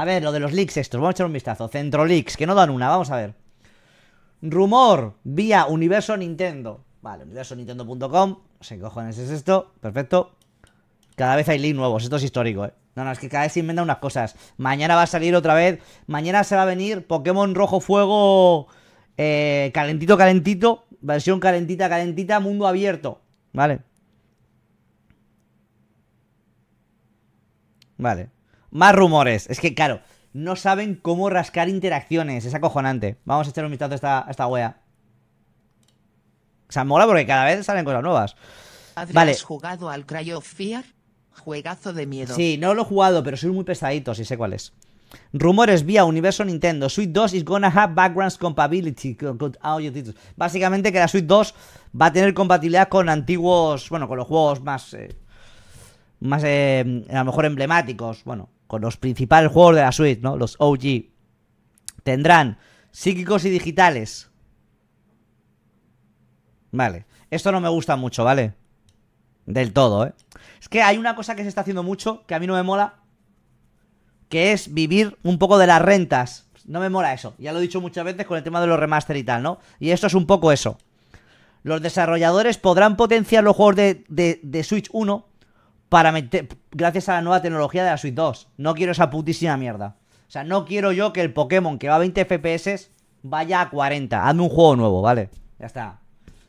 A ver, lo de los leaks estos, vamos a echar un vistazo. Centro leaks, que no dan una, vamos a ver. Rumor vía Universo Nintendo. Vale, universonintendo.com. ¿Qué cojones es esto? Perfecto. Cada vez hay leaks nuevos, esto es histórico, ¿eh? No, no, es que cada vez se inventan unas cosas. Mañana va a salir otra vez. Mañana se va a venir Pokémon Rojo Fuego eh, calentito, calentito. Versión calentita, calentita, mundo abierto. Vale. Vale. Más rumores. Es que, claro, no saben cómo rascar interacciones. Es acojonante. Vamos a echar un vistazo a esta, esta wea. O sea, mola porque cada vez salen cosas nuevas. ¿Has vale. jugado al Cry Fear? Juegazo de miedo. Sí, no lo he jugado, pero soy muy pesadito, si sé cuál es. Rumores vía Universo Nintendo. Suite 2 is gonna have backgrounds compatibility. Básicamente que la Switch 2 va a tener compatibilidad con antiguos, bueno, con los juegos más... Eh, más, eh, a lo mejor emblemáticos. Bueno, con los principales juegos de la Switch, ¿no? Los OG. Tendrán psíquicos y digitales. Vale. Esto no me gusta mucho, ¿vale? Del todo, ¿eh? Es que hay una cosa que se está haciendo mucho, que a mí no me mola, que es vivir un poco de las rentas. No me mola eso. Ya lo he dicho muchas veces con el tema de los remaster y tal, ¿no? Y esto es un poco eso. Los desarrolladores podrán potenciar los juegos de, de, de Switch 1 para meter, gracias a la nueva tecnología de la Switch 2. No quiero esa putísima mierda. O sea, no quiero yo que el Pokémon que va a 20 FPS vaya a 40. Hazme un juego nuevo, ¿vale? Ya está.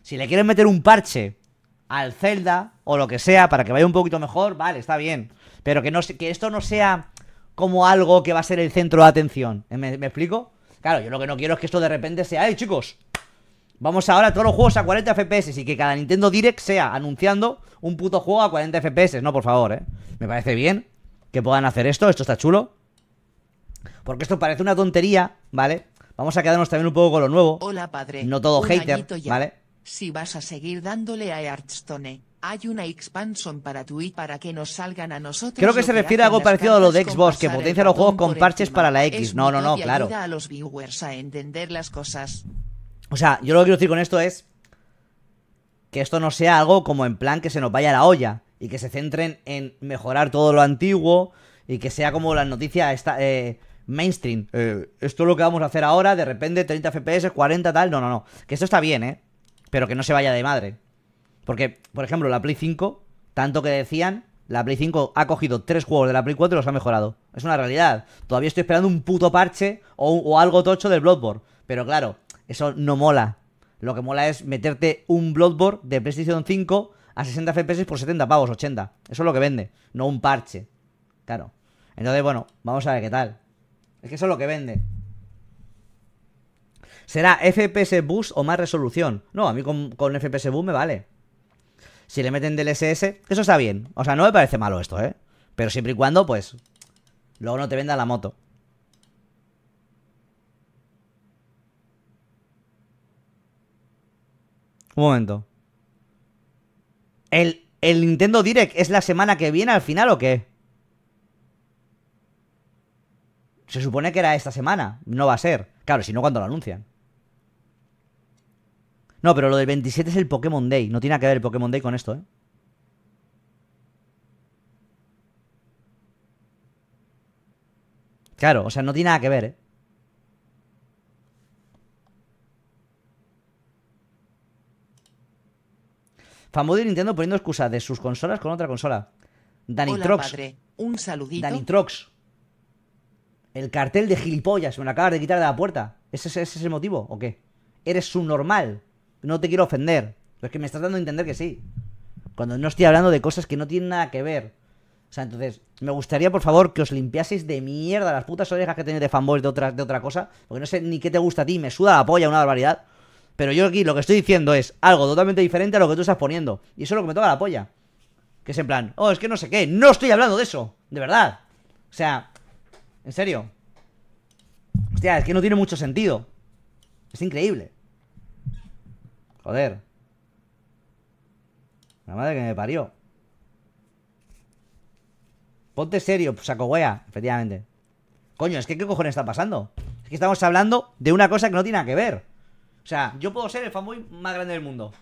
Si le quieren meter un parche al Zelda o lo que sea para que vaya un poquito mejor, vale, está bien. Pero que, no, que esto no sea como algo que va a ser el centro de atención. ¿Me, ¿Me explico? Claro, yo lo que no quiero es que esto de repente sea, ¡eh, chicos! Vamos ahora a todos los juegos a 40 FPS y que cada Nintendo Direct sea anunciando un puto juego a 40 FPS. No, por favor, ¿eh? Me parece bien que puedan hacer esto. Esto está chulo. Porque esto parece una tontería, ¿vale? Vamos a quedarnos también un poco con lo nuevo. Hola, padre. No todo hater, ¿vale? Si vas a seguir dándole a hay una expansion para para que nos salgan a nosotros. Creo que se refiere a algo parecido a lo de Xbox, que potencia los juegos con parches para la X. no, no, no, claro. O sea, yo lo que quiero decir con esto es que esto no sea algo como en plan que se nos vaya la olla y que se centren en mejorar todo lo antiguo y que sea como la noticia eh, mainstream. Eh, esto es lo que vamos a hacer ahora, de repente 30 FPS, 40 tal. No, no, no. Que esto está bien, ¿eh? Pero que no se vaya de madre. Porque, por ejemplo, la Play 5, tanto que decían, la Play 5 ha cogido tres juegos de la Play 4 y los ha mejorado. Es una realidad. Todavía estoy esperando un puto parche o, o algo tocho del Bloodborne. Pero claro, eso no mola. Lo que mola es meterte un bloodboard de PlayStation 5 a 60 FPS por 70 pavos, 80. Eso es lo que vende, no un parche. Claro. Entonces, bueno, vamos a ver qué tal. Es que eso es lo que vende. ¿Será FPS boost o más resolución? No, a mí con, con FPS boost me vale. Si le meten del SS, eso está bien. O sea, no me parece malo esto, ¿eh? Pero siempre y cuando, pues, luego no te venda la moto. Un momento. ¿El, Nintendo Direct es la semana que viene al final o qué? Se supone que era esta semana. No va a ser. Claro, si no, cuando lo anuncian? No, pero lo del 27 es el Pokémon Day. No tiene que ver el Pokémon Day con esto, ¿eh? Claro, o sea, no tiene nada que ver, ¿eh? Famoso Nintendo poniendo excusa de sus consolas con otra consola. Trox. Un saludito. Trox. El cartel de gilipollas, me lo acabas de quitar de la puerta. ¿Ese, es el motivo o qué? Eres subnormal. No te quiero ofender. Pero es que me estás dando a entender que sí. Cuando no estoy hablando de cosas que no tienen nada que ver. O sea, entonces, me gustaría, por favor, que os limpiaseis de mierda las putas orejas que tenéis de fanboys de otra, de otra cosa. Porque no sé ni qué te gusta a ti, me suda la polla, una barbaridad. Pero yo aquí lo que estoy diciendo es algo totalmente diferente a lo que tú estás poniendo. Y eso es lo que me toca la polla. Que es en plan, oh, es que no sé qué, no estoy hablando de eso, de verdad. O sea, en serio. Hostia, es que no tiene mucho sentido. Es increíble. Joder. La madre que me parió. Ponte serio, saco wea, efectivamente. Coño, es que ¿qué cojones está pasando? Es que estamos hablando de una cosa que no tiene nada que ver. O sea, yo puedo ser el fanboy más grande del mundo.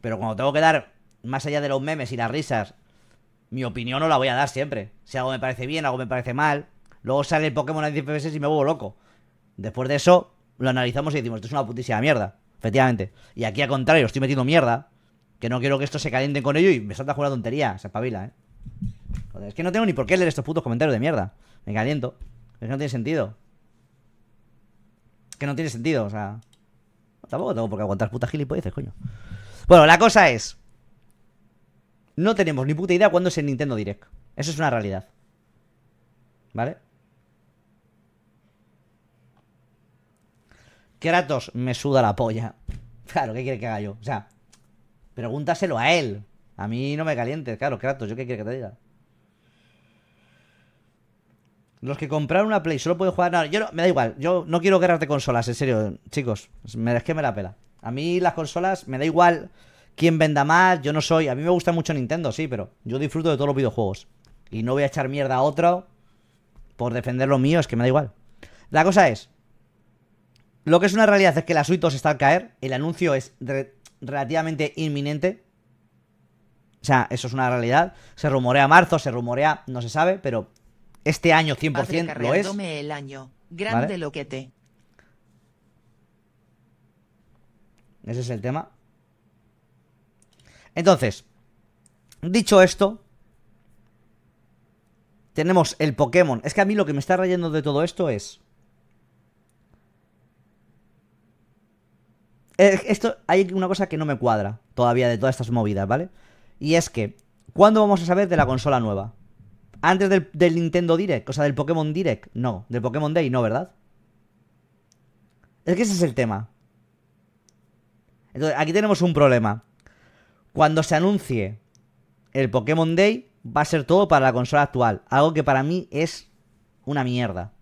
Pero cuando tengo que dar, más allá de los memes y las risas, mi opinión no la voy a dar siempre. Si algo me parece bien, algo me parece mal. Luego sale el Pokémon a 10 veces y me vuelvo loco. Después de eso, lo analizamos y decimos, esto es una putísima mierda. Efectivamente. Y aquí al contrario, estoy metiendo mierda. Que no quiero que esto se caliente con ello y me salta jugar tontería. Se espabila, eh. es que no tengo ni por qué leer estos putos comentarios de mierda. Me caliento. Es que no tiene sentido. Es que no tiene sentido, o sea. Tampoco tengo por qué aguantar putas gilipolleces, coño. Bueno, la cosa es. No tenemos ni puta idea cuándo es el Nintendo Direct. Eso es una realidad. ¿Vale? Kratos me suda la polla. Claro, ¿qué quiere que haga yo? O sea, pregúntaselo a él. A mí no me calientes, claro, Kratos, ¿yo qué quiere que te diga? Los que compraron una Play solo pueden jugar. No, yo no, me da igual. Yo no quiero guerras de consolas, en serio, chicos. Me, es que me la pela. A mí las consolas me da igual quién venda más. Yo no soy. A mí me gusta mucho Nintendo, sí, pero yo disfruto de todos los videojuegos. Y no voy a echar mierda a otro por defender lo mío. Es que me da igual. La cosa es. Lo que es una realidad es que la Suite 2 está al caer. El anuncio es relativamente inminente. O sea, eso es una realidad. Se rumorea marzo, se rumorea, no se sabe, pero este año 100% lo es. el año. Grande loquete. Ese es el tema. Entonces, dicho esto, tenemos el Pokémon. Es que a mí lo que me está rayando de todo esto es... Eh, esto, hay una cosa que no me cuadra todavía de todas estas movidas, ¿vale? Y es que, ¿cuándo vamos a saber de la consola nueva? antes del, Nintendo Direct, o sea, del Pokémon Direct. No, del Pokémon Day, no, ¿verdad? Es que ese es el tema. Entonces, aquí tenemos un problema. Cuando se anuncie el Pokémon Day, va a ser todo para la consola actual. Algo que para mí es una mierda.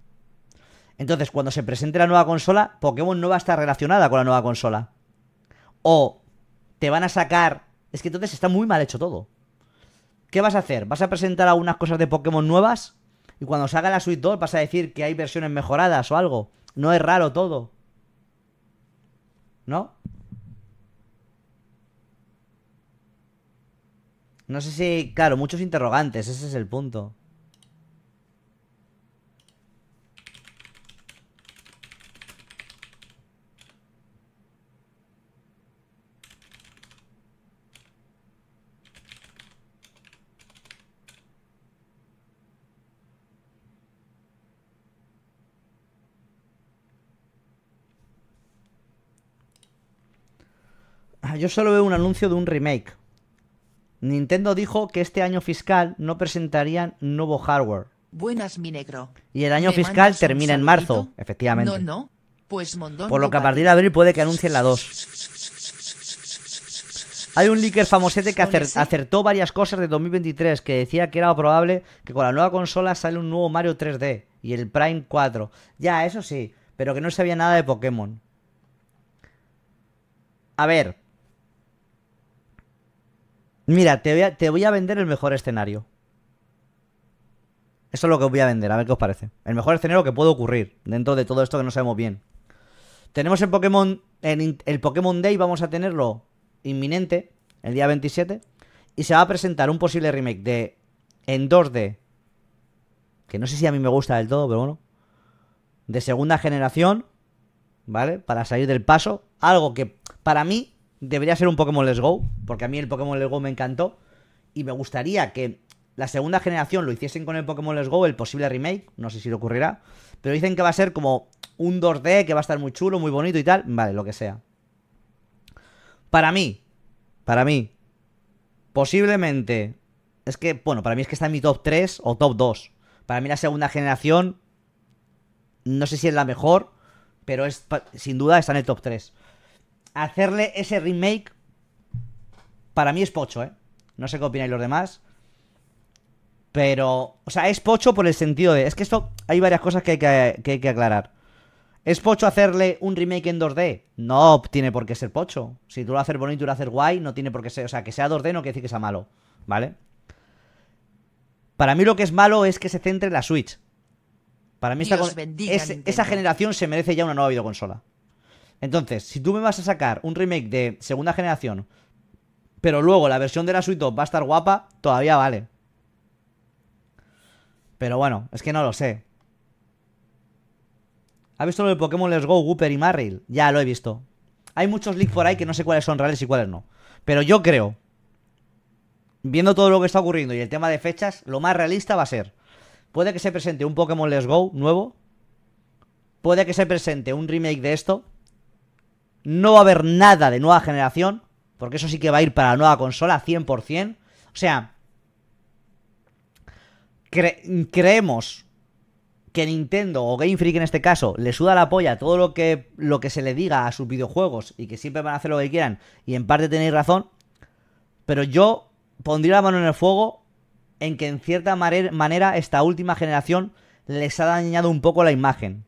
Entonces, cuando se presente la nueva consola, Pokémon no va a estar relacionada con la nueva consola. O te van a sacar... Es que entonces está muy mal hecho todo. ¿Qué vas a hacer? ¿Vas a presentar algunas cosas de Pokémon nuevas? Y cuando salga la Switch 2 vas a decir que hay versiones mejoradas o algo. No es raro todo. ¿No? No sé si... Claro, muchos interrogantes, ese es el punto. yo solo veo un anuncio de un remake. Nintendo dijo que este año fiscal no presentarían nuevo hardware. Buenas, mi negro. Y el año fiscal termina en marzo, efectivamente. No, Pues Por lo que a partir de abril puede que anuncien la 2. Hay un leaker famosete que acertó varias cosas de 2023, que decía que era probable que con la nueva consola sale un nuevo Mario 3D y el Prime 4. Ya, eso sí, pero que no sabía nada de Pokémon. A ver, Mira, te voy, a, vender el mejor escenario. Eso es lo que voy a vender, a ver qué os parece. El mejor escenario que puede ocurrir dentro de todo esto que no sabemos bien. Tenemos el Pokémon. el Pokémon Day vamos a tenerlo inminente, el día 27. Y se va a presentar un posible remake de. En 2D. Que no sé si a mí me gusta del todo, pero bueno. De segunda generación. ¿Vale? Para salir del paso. Algo que para mí debería ser un Pokémon Let's Go, porque a mí el Pokémon Let's Go me encantó. Y me gustaría que la segunda generación lo hiciesen con el Pokémon Let's Go, el posible remake, no sé si le ocurrirá. Pero dicen que va a ser como un 2D, que va a estar muy chulo, muy bonito y tal. Vale, lo que sea. Para mí, para mí, posiblemente... Es que, bueno, para mí es que está en mi top 3 o top 2. Para mí la segunda generación, no sé si es la mejor, pero es, sin duda está en el top 3 hacerle ese remake para mí es pocho, ¿eh? No sé qué opináis los demás. Pero, o sea, es pocho por el sentido de... Es que esto, hay varias cosas que hay que, aclarar. ¿Es pocho hacerle un remake en 2D? No tiene por qué ser pocho. Si tú lo haces bonito y lo haces guay, no tiene por qué ser... O sea, que sea 2D no quiere decir que sea malo, ¿vale? Para mí lo que es malo es que se centre en la Switch. Para mí esa generación se merece ya una nueva videoconsola. Entonces, si tú me vas a sacar un remake de segunda generación, pero luego la versión de la Suite va a estar guapa, todavía vale. Pero bueno, es que no lo sé. ¿Ha visto lo de Pokémon Let's Go, Wooper y Marril? Ya lo he visto. Hay muchos leaks por ahí que no sé cuáles son reales y cuáles no. Pero yo creo, viendo todo lo que está ocurriendo y el tema de fechas, lo más realista va a ser. Puede que se presente un Pokémon Let's Go nuevo. Puede que se presente un remake de esto. No va a haber nada de nueva generación, porque eso sí que va a ir para la nueva consola 100%. O sea, creemos que Nintendo o Game Freak en este caso le suda la polla todo lo que, lo que se le diga a sus videojuegos y que siempre van a hacer lo que quieran, y en parte tenéis razón, pero yo pondría la mano en el fuego en que en cierta manera esta última generación les ha dañado un poco la imagen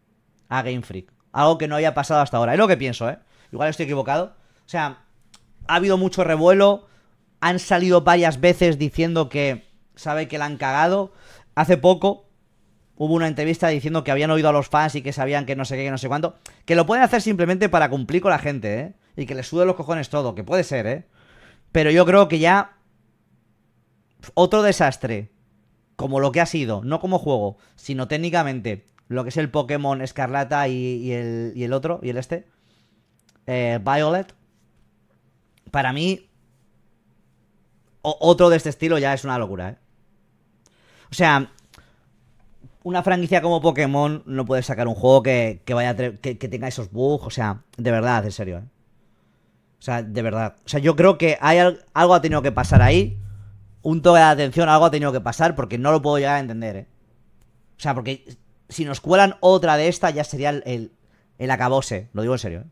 a Game Freak. Algo que no había pasado hasta ahora. Es lo que pienso, ¿eh? Igual estoy equivocado. O sea, ha habido mucho revuelo. Han salido varias veces diciendo que sabe que la han cagado. Hace poco hubo una entrevista diciendo que habían oído a los fans y que sabían que no sé qué, que no sé cuánto. Que lo pueden hacer simplemente para cumplir con la gente, ¿eh? Y que les sube los cojones todo, que puede ser, ¿eh? Pero yo creo que ya... Otro desastre. Como lo que ha sido, no como juego, sino técnicamente. Lo que es el Pokémon Escarlata y el otro, y el este. Eh, Violet, para mí, otro de este estilo ya es una locura, ¿eh? O sea, una franquicia como Pokémon no puede sacar un juego que, vaya que, que, tenga esos bugs, o sea, de verdad, en serio, ¿eh? O sea, de verdad. O sea, yo creo que hay algo ha tenido que pasar ahí. Un toque de atención, algo ha tenido que pasar porque no lo puedo llegar a entender, ¿eh? O sea, porque si nos cuelan otra de esta ya sería el, el acabose. Lo digo en serio, ¿eh?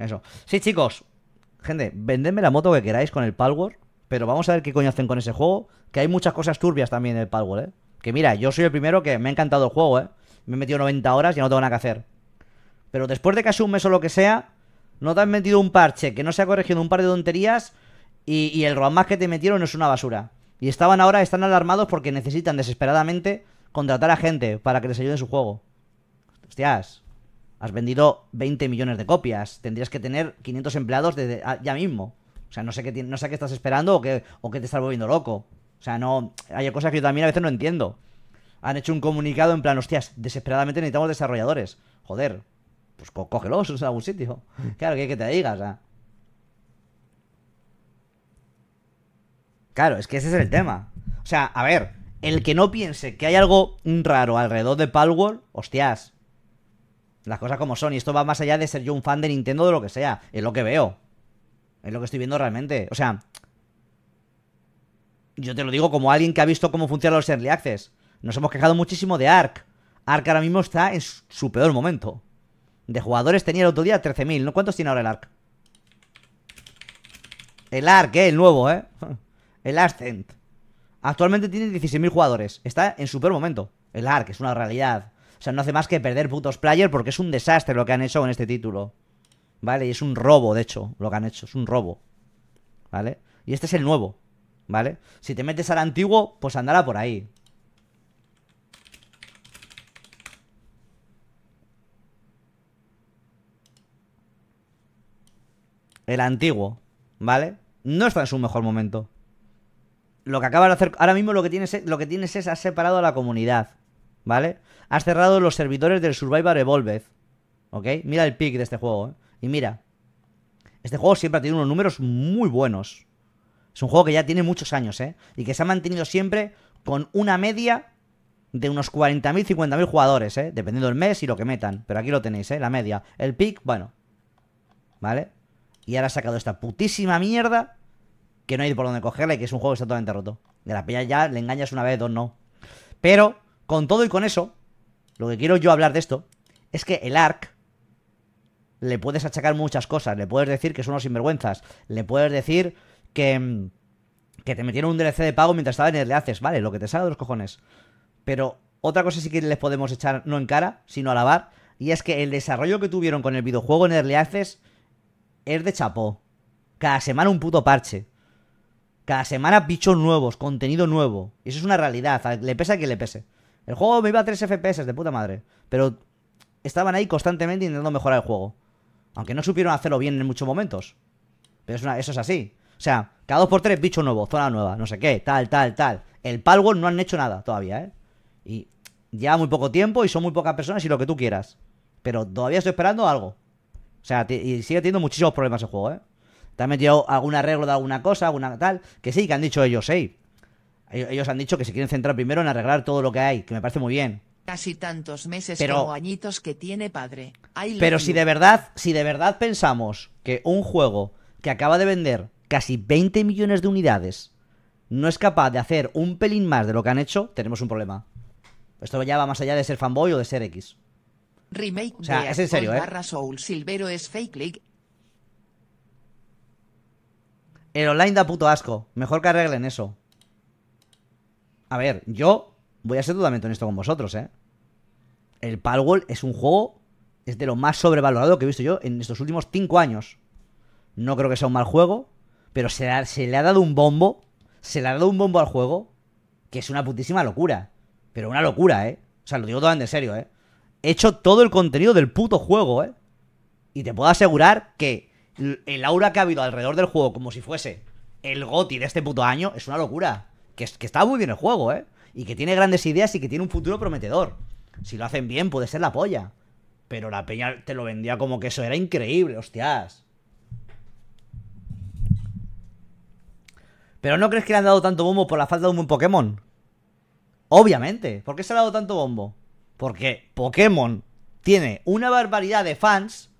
Eso. Sí, chicos. Gente, vendedme la moto que queráis con el Palworld. Pero vamos a ver qué coño hacen con ese juego. Que hay muchas cosas turbias también en el Palworld, ¿eh? Que mira, yo soy el primero que me ha encantado el juego, ¿eh? Me he metido 90 horas y no tengo nada que hacer. Pero después de casi un mes o lo que sea, no te han metido un parche que no se ha corregido un par de tonterías y, y el roadmap que te metieron es una basura. Y estaban ahora, están alarmados porque necesitan desesperadamente contratar a gente para que les ayude en su juego. Hostias has vendido 20 millones de copias, tendrías que tener 500 empleados ah, ya mismo. O sea, no sé qué, no sé qué estás esperando o qué, o qué te estás volviendo loco. O sea, no. Hay cosas que yo también a veces no entiendo. Han hecho un comunicado en plan, hostias, desesperadamente necesitamos desarrolladores. Joder, pues cógelos en algún sitio. Mm. Claro, que, que te digas, o ah. Claro, es que ese es el tema. O sea, a ver, el que no piense que hay algo raro alrededor de Palworld, hostias, las cosas como son. Y esto va más allá de ser yo un fan de Nintendo de lo que sea. Es lo que veo. Es lo que estoy viendo realmente. O sea, yo te lo digo como alguien que ha visto cómo funcionan los early access. Nos hemos quejado muchísimo de Arc Ark ahora mismo está en su peor momento. De jugadores tenía el otro día 13.000. ¿No? ¿Cuántos tiene ahora el Arc El Ark, ¿eh? El nuevo, ¿eh? El Ascent. Actualmente tiene 16.000 jugadores. Está en su peor momento. El Arc es una realidad. O sea, no hace más que perder putos players porque es un desastre lo que han hecho con este título. ¿Vale? Y es un robo, de hecho, lo que han hecho. Es un robo. ¿Vale? Y este es el nuevo. ¿Vale? Si te metes al antiguo, pues andará por ahí. El antiguo, ¿vale? No está en su mejor momento. Lo que acaba de hacer. Ahora mismo lo que tienes, lo que tienes es has separado a la comunidad. ¿Vale? has cerrado los servidores del Survivor Evolved. ¿Ok? Mira el pick de este juego. ¿eh? Y mira. Este juego siempre ha tenido unos números muy buenos. Es un juego que ya tiene muchos años, ¿eh? Y que se ha mantenido siempre con una media de unos 40.000, 50.000 jugadores, ¿eh? Dependiendo del mes y lo que metan. Pero aquí lo tenéis, ¿eh? La media. El pick, bueno. ¿Vale? Y ahora ha sacado esta putísima mierda que no hay por dónde cogerla y que es un juego que está totalmente roto. De la pilla ya le engañas una vez, dos no. Pero, con todo y con eso, lo que quiero yo hablar de esto es que el ARC le puedes achacar muchas cosas. Le puedes decir que son unos sinvergüenzas. Le puedes decir que, mm, que te metieron un DLC de pago mientras estaba en el haces. Vale, lo que te salga de los cojones. Pero otra cosa sí que les podemos echar no en cara, sino alabar. Y es que el desarrollo que tuvieron con el videojuego en Early Access es de chapó. Cada semana un puto parche. Cada semana bichos nuevos, contenido nuevo. Y eso es una realidad. Le pesa que le pese. El juego me iba a 3 FPS, de puta madre. Pero estaban ahí constantemente intentando mejorar el juego. Aunque no supieron hacerlo bien en muchos momentos. Pero eso es así. O sea, cada 2x3, bicho nuevo, zona nueva, no sé qué, tal, tal, tal. El Palworld no han hecho nada todavía, ¿eh? Y ya muy poco tiempo y son muy pocas personas y lo que tú quieras. Pero todavía estoy esperando algo. O sea, y sigue teniendo muchísimos problemas el juego, ¿eh? También metido algún arreglo de alguna cosa, alguna tal. Que sí, que han dicho ellos, hey, ellos han dicho que se quieren centrar primero en arreglar todo lo que hay, que me parece muy bien. Casi tantos meses pero, como añitos que tiene padre. pero si de verdad, si de verdad pensamos que un juego que acaba de vender casi 20 millones de unidades no es capaz de hacer un pelín más de lo que han hecho, tenemos un problema. Esto ya va más allá de ser fanboy o de ser X. Remake o sea, es en serio, ¿eh? Silvero es fake El online da puto asco. Mejor que arreglen eso. A ver, yo voy a ser totalmente honesto con vosotros, ¿eh? El Palworld es un juego, es de lo más sobrevalorado que he visto yo en estos últimos cinco años. No creo que sea un mal juego, pero se, se le ha dado un bombo, se le ha dado un bombo al juego, que es una putísima locura. Pero una locura, ¿eh? O sea, lo digo totalmente en serio, ¿eh? He hecho todo el contenido del puto juego, ¿eh? Y te puedo asegurar que el aura que ha habido alrededor del juego, como si fuese el GOTI de este puto año, es una locura que, está muy bien el juego, ¿eh? Y que tiene grandes ideas y que tiene un futuro prometedor. Si lo hacen bien, puede ser la polla. Pero la peña te lo vendía como que eso era increíble, hostias. Pero ¿no crees que le han dado tanto bombo por la falta de un buen Pokémon? Obviamente. ¿Por qué se le ha dado tanto bombo? Porque Pokémon tiene una barbaridad de fans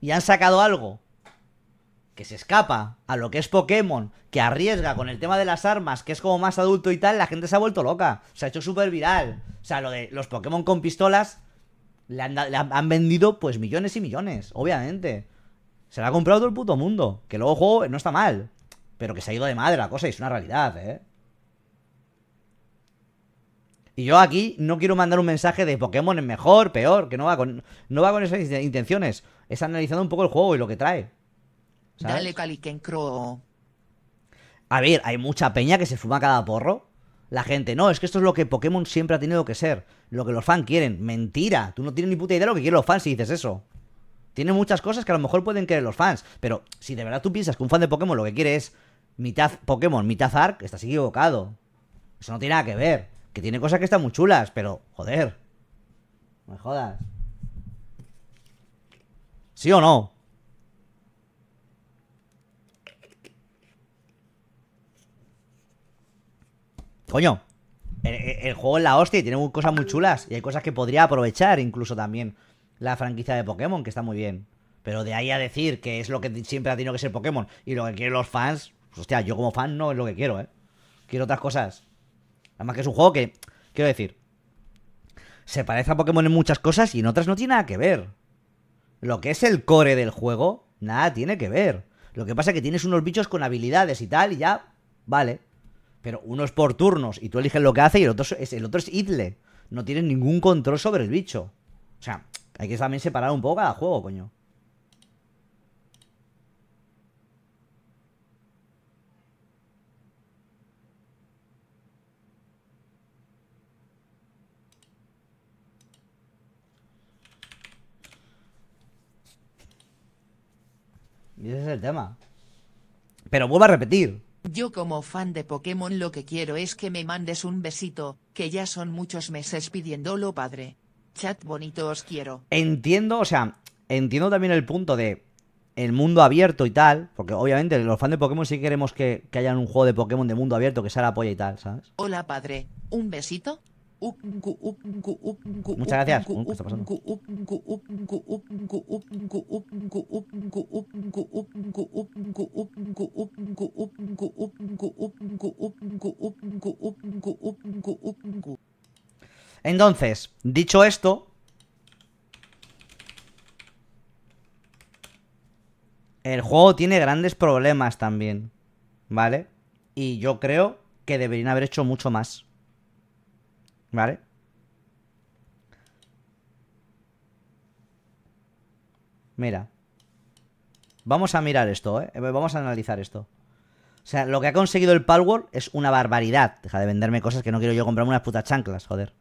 y han sacado algo que se escapa a lo que es Pokémon, que arriesga con el tema de las armas, que es como más adulto y tal, la gente se ha vuelto loca. Se ha hecho súper viral. O sea, lo de los Pokémon con pistolas le han, vendido pues millones y millones, obviamente. Se la ha comprado todo el puto mundo. Que luego el juego no está mal. Pero que se ha ido de madre la cosa y es una realidad, ¿eh? Y yo aquí no quiero mandar un mensaje de Pokémon es mejor, peor, que no va con, no va con esas intenciones. Es analizando un poco el juego y lo que trae. Dale A ver, hay mucha peña que se fuma cada porro. La gente, no, es que esto es lo que Pokémon siempre ha tenido que ser. Lo que los fans quieren. Mentira. Tú no tienes ni puta idea de lo que quieren los fans si dices eso. Tiene muchas cosas que a lo mejor pueden querer los fans. Pero si de verdad tú piensas que un fan de Pokémon lo que quiere es mitad Pokémon, mitad Ark, estás equivocado. Eso no tiene nada que ver. Que tiene cosas que están muy chulas, pero joder. No me jodas. ¿Sí o no? coño, el, juego es la hostia y tiene cosas muy chulas. Y hay cosas que podría aprovechar incluso también la franquicia de Pokémon, que está muy bien. Pero de ahí a decir que es lo que siempre ha tenido que ser Pokémon y lo que quieren los fans, pues, hostia, yo como fan no es lo que quiero, ¿eh? Quiero otras cosas. Además que es un juego que, quiero decir, se parece a Pokémon en muchas cosas y en otras no tiene nada que ver. Lo que es el core del juego, nada tiene que ver. Lo que pasa es que tienes unos bichos con habilidades y tal y ya, vale. Pero uno es por turnos y tú eliges lo que hace y el otro es, el otro es idle. No tienes ningún control sobre el bicho. O sea, hay que también separar un poco cada juego, coño. Y ese es el tema. Pero vuelvo a repetir. Yo como fan de Pokémon lo que quiero es que me mandes un besito, que ya son muchos meses pidiéndolo padre. Chat bonito os quiero. Entiendo, o sea, entiendo también el punto de el mundo abierto y tal, porque obviamente los fans de Pokémon sí queremos que, que hayan un juego de Pokémon de mundo abierto que sea la polla y tal, ¿sabes? Hola padre, ¿un besito? Muchas gracias. Entonces, dicho esto, el juego tiene grandes problemas también, ¿vale? Y yo creo que deberían haber hecho mucho más. ¿Vale? Mira. Vamos a mirar esto, ¿eh? ¿eh? Vamos a analizar esto. O sea, lo que ha conseguido el Palworld es una barbaridad. Deja de venderme cosas que no quiero yo comprarme unas putas chanclas, joder.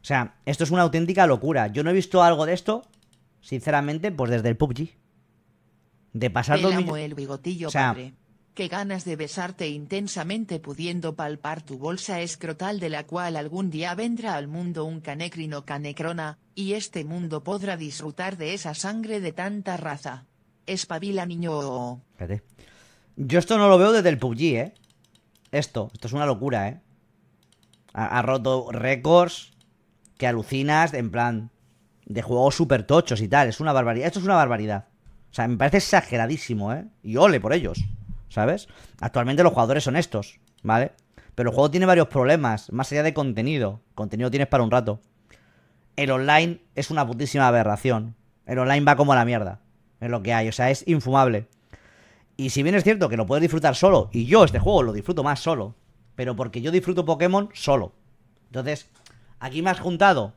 O sea, esto es una auténtica locura. Yo no he visto algo de esto, sinceramente, pues desde el PUBG. De pasar todo... el bigotillo, que ganas de besarte intensamente pudiendo palpar tu bolsa escrotal de la cual algún día vendrá al mundo un canecrino canecrona, y este mundo podrá disfrutar de esa sangre de tanta raza. Espabila niño. Yo esto no lo veo desde el PUBG, ¿eh? Esto, esto es una locura, ¿eh? Ha, roto récords que alucinas en plan de juegos super tochos y tal. Es una barbaridad. Esto es una barbaridad. O sea, me parece exageradísimo, ¿eh? Y ole por ellos. ¿sabes? Actualmente los jugadores son estos, ¿vale? Pero el juego tiene varios problemas, más allá de contenido. Contenido tienes para un rato. El online es una putísima aberración. El online va como la mierda. Es lo que hay, o sea, es infumable. Y si bien es cierto que lo puedes disfrutar solo, y yo este juego lo disfruto más solo, pero porque yo disfruto Pokémon solo. Entonces, aquí me has juntado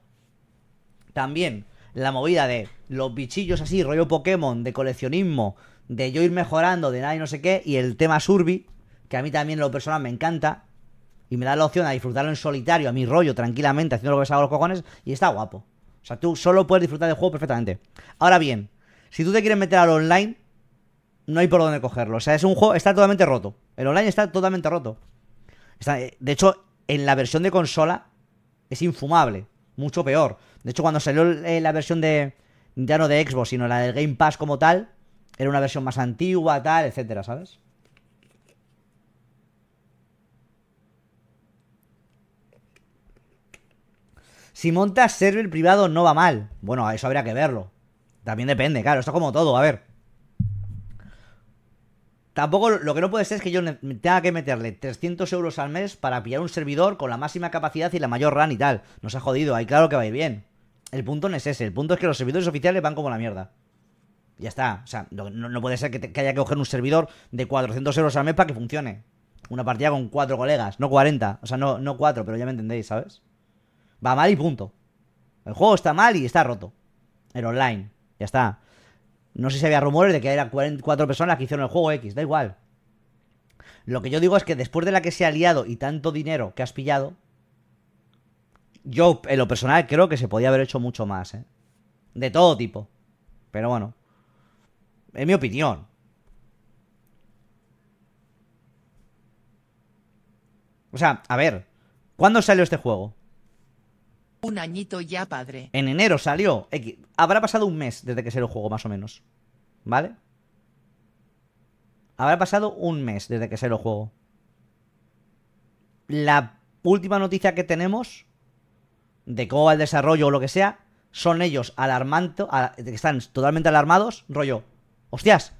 también la movida de los bichillos así, rollo Pokémon, de coleccionismo, de yo ir mejorando, de nada y no sé qué, y el tema survi... que a mí también lo personal me encanta, y me da la opción a disfrutarlo en solitario, a mi rollo, tranquilamente, haciendo lo que salga los cojones, y está guapo. O sea, tú solo puedes disfrutar del juego perfectamente. Ahora bien, si tú te quieres meter al online, no hay por dónde cogerlo. O sea, es un juego, está totalmente roto. El online está totalmente roto. Eh, de hecho, en la versión de consola es infumable, mucho peor. De hecho, cuando salió eh, la versión de, ya no de Xbox, sino la del Game Pass como tal, era una versión más antigua, tal, etcétera, ¿sabes? Si montas server privado no va mal. Bueno, eso habría que verlo. También depende, claro, esto es como todo, a ver. Tampoco lo que no puede ser es que yo tenga que meterle 300 euros al mes para pillar un servidor con la máxima capacidad y la mayor RAN y tal. Nos ha jodido, ahí claro que va a ir bien. El punto no es ese, el punto es que los servidores oficiales van como la mierda. Ya está. O sea, no, puede ser que, haya que coger un servidor de 400 euros al mes para que funcione. Una partida con cuatro colegas, no 40. O sea, no, no cuatro, pero ya me entendéis, ¿sabes? Va mal y punto. El juego está mal y está roto. El online. Ya está. No sé si había rumores de que eran cuatro personas que hicieron el juego X. Da igual. Lo que yo digo es que después de la que se ha liado y tanto dinero que has pillado, yo en lo personal creo que se podía haber hecho mucho más, ¿eh? De todo tipo. Pero bueno. En mi opinión. O sea, a ver, ¿cuándo salió este juego? Un añito ya, padre. En enero salió. Habrá pasado un mes desde que salió el juego, más o menos. ¿Vale? Habrá pasado un mes desde que salió el juego. La última noticia que tenemos de cómo va el desarrollo o lo que sea, son ellos alarmando, que están totalmente alarmados, rollo hostias,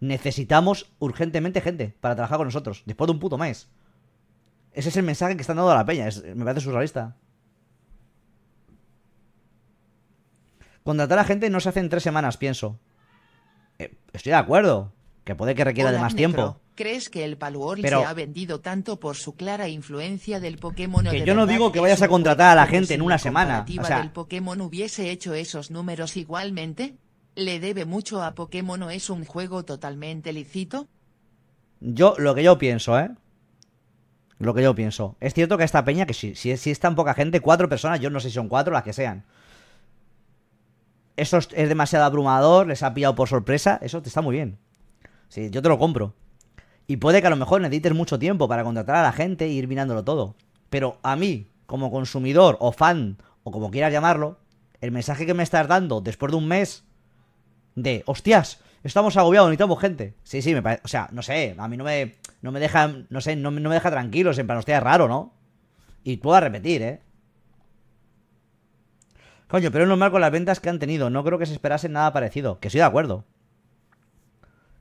necesitamos urgentemente gente para trabajar con nosotros, después de un puto mes. Ese es el mensaje que están dando a la peña, es, me parece surrealista. Contratar a gente no se hace en tres semanas, pienso. Eh, estoy de acuerdo, que puede que requiera de más tiempo. ¿Crees que el paluor se ha vendido tanto por su clara influencia del Pokémon? Que yo no digo que vayas a contratar a la gente en una semana. O sea, el Pokémon hubiese hecho esos números igualmente? le debe mucho a Pokémon o es un juego totalmente lícito? Yo, lo que yo pienso, ¿eh? Lo que yo pienso. Es cierto que esta peña, que si, si, es tan poca gente, cuatro personas, yo no sé si son cuatro, las que sean. Eso es, es demasiado abrumador, les ha pillado por sorpresa, eso te está muy bien. Sí, yo te lo compro. Y puede que a lo mejor necesites mucho tiempo para contratar a la gente e ir mirándolo todo. Pero a mí, como consumidor o fan, o como quieras llamarlo, el mensaje que me estás dando después de un mes de, hostias, estamos agobiados, necesitamos gente. Sí, sí, me parece, o sea, no sé, a mí no me, no me deja, no sé, no, no me deja tranquilo. en raro, ¿no? Y puedo repetir, ¿eh? Coño, pero es normal con las ventas que han tenido, no creo que se esperase nada parecido, que estoy de acuerdo.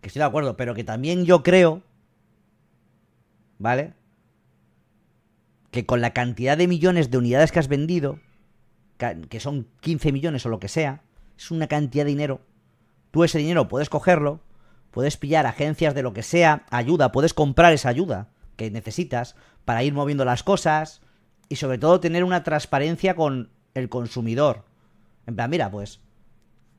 Que estoy de acuerdo, pero que también yo creo, ¿vale? Que con la cantidad de millones de unidades que has vendido, que son 15 millones o lo que sea, es una cantidad de dinero Tú ese dinero puedes cogerlo, puedes pillar agencias de lo que sea, ayuda, puedes comprar esa ayuda que necesitas para ir moviendo las cosas y sobre todo tener una transparencia con el consumidor. En plan, mira, pues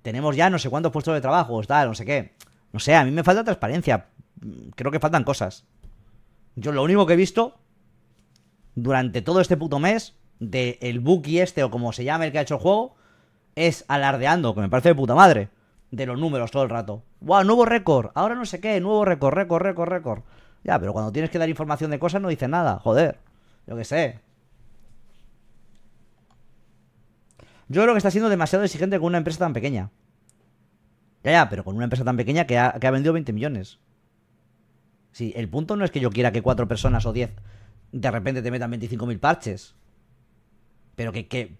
tenemos ya no sé cuántos puestos de trabajo, tal, no sé qué. No sé, a mí me falta transparencia. Mm, creo que faltan cosas. Yo lo único que he visto durante todo este puto mes de el Buki este o como se llame el que ha hecho el juego es alardeando, que me parece de puta madre de los números todo el rato. ¡Wow! Nuevo récord. Ahora no sé qué. Nuevo récord, récord, récord, récord. Ya, pero cuando tienes que dar información de cosas no dice nada. Joder. Yo qué sé. Yo creo que está siendo demasiado exigente con una empresa tan pequeña. Ya, ya, pero con una empresa tan pequeña que ha, vendido 20 millones. Sí, el punto no es que yo quiera que cuatro personas o 10 de repente te metan 25.000 parches. Pero que, que,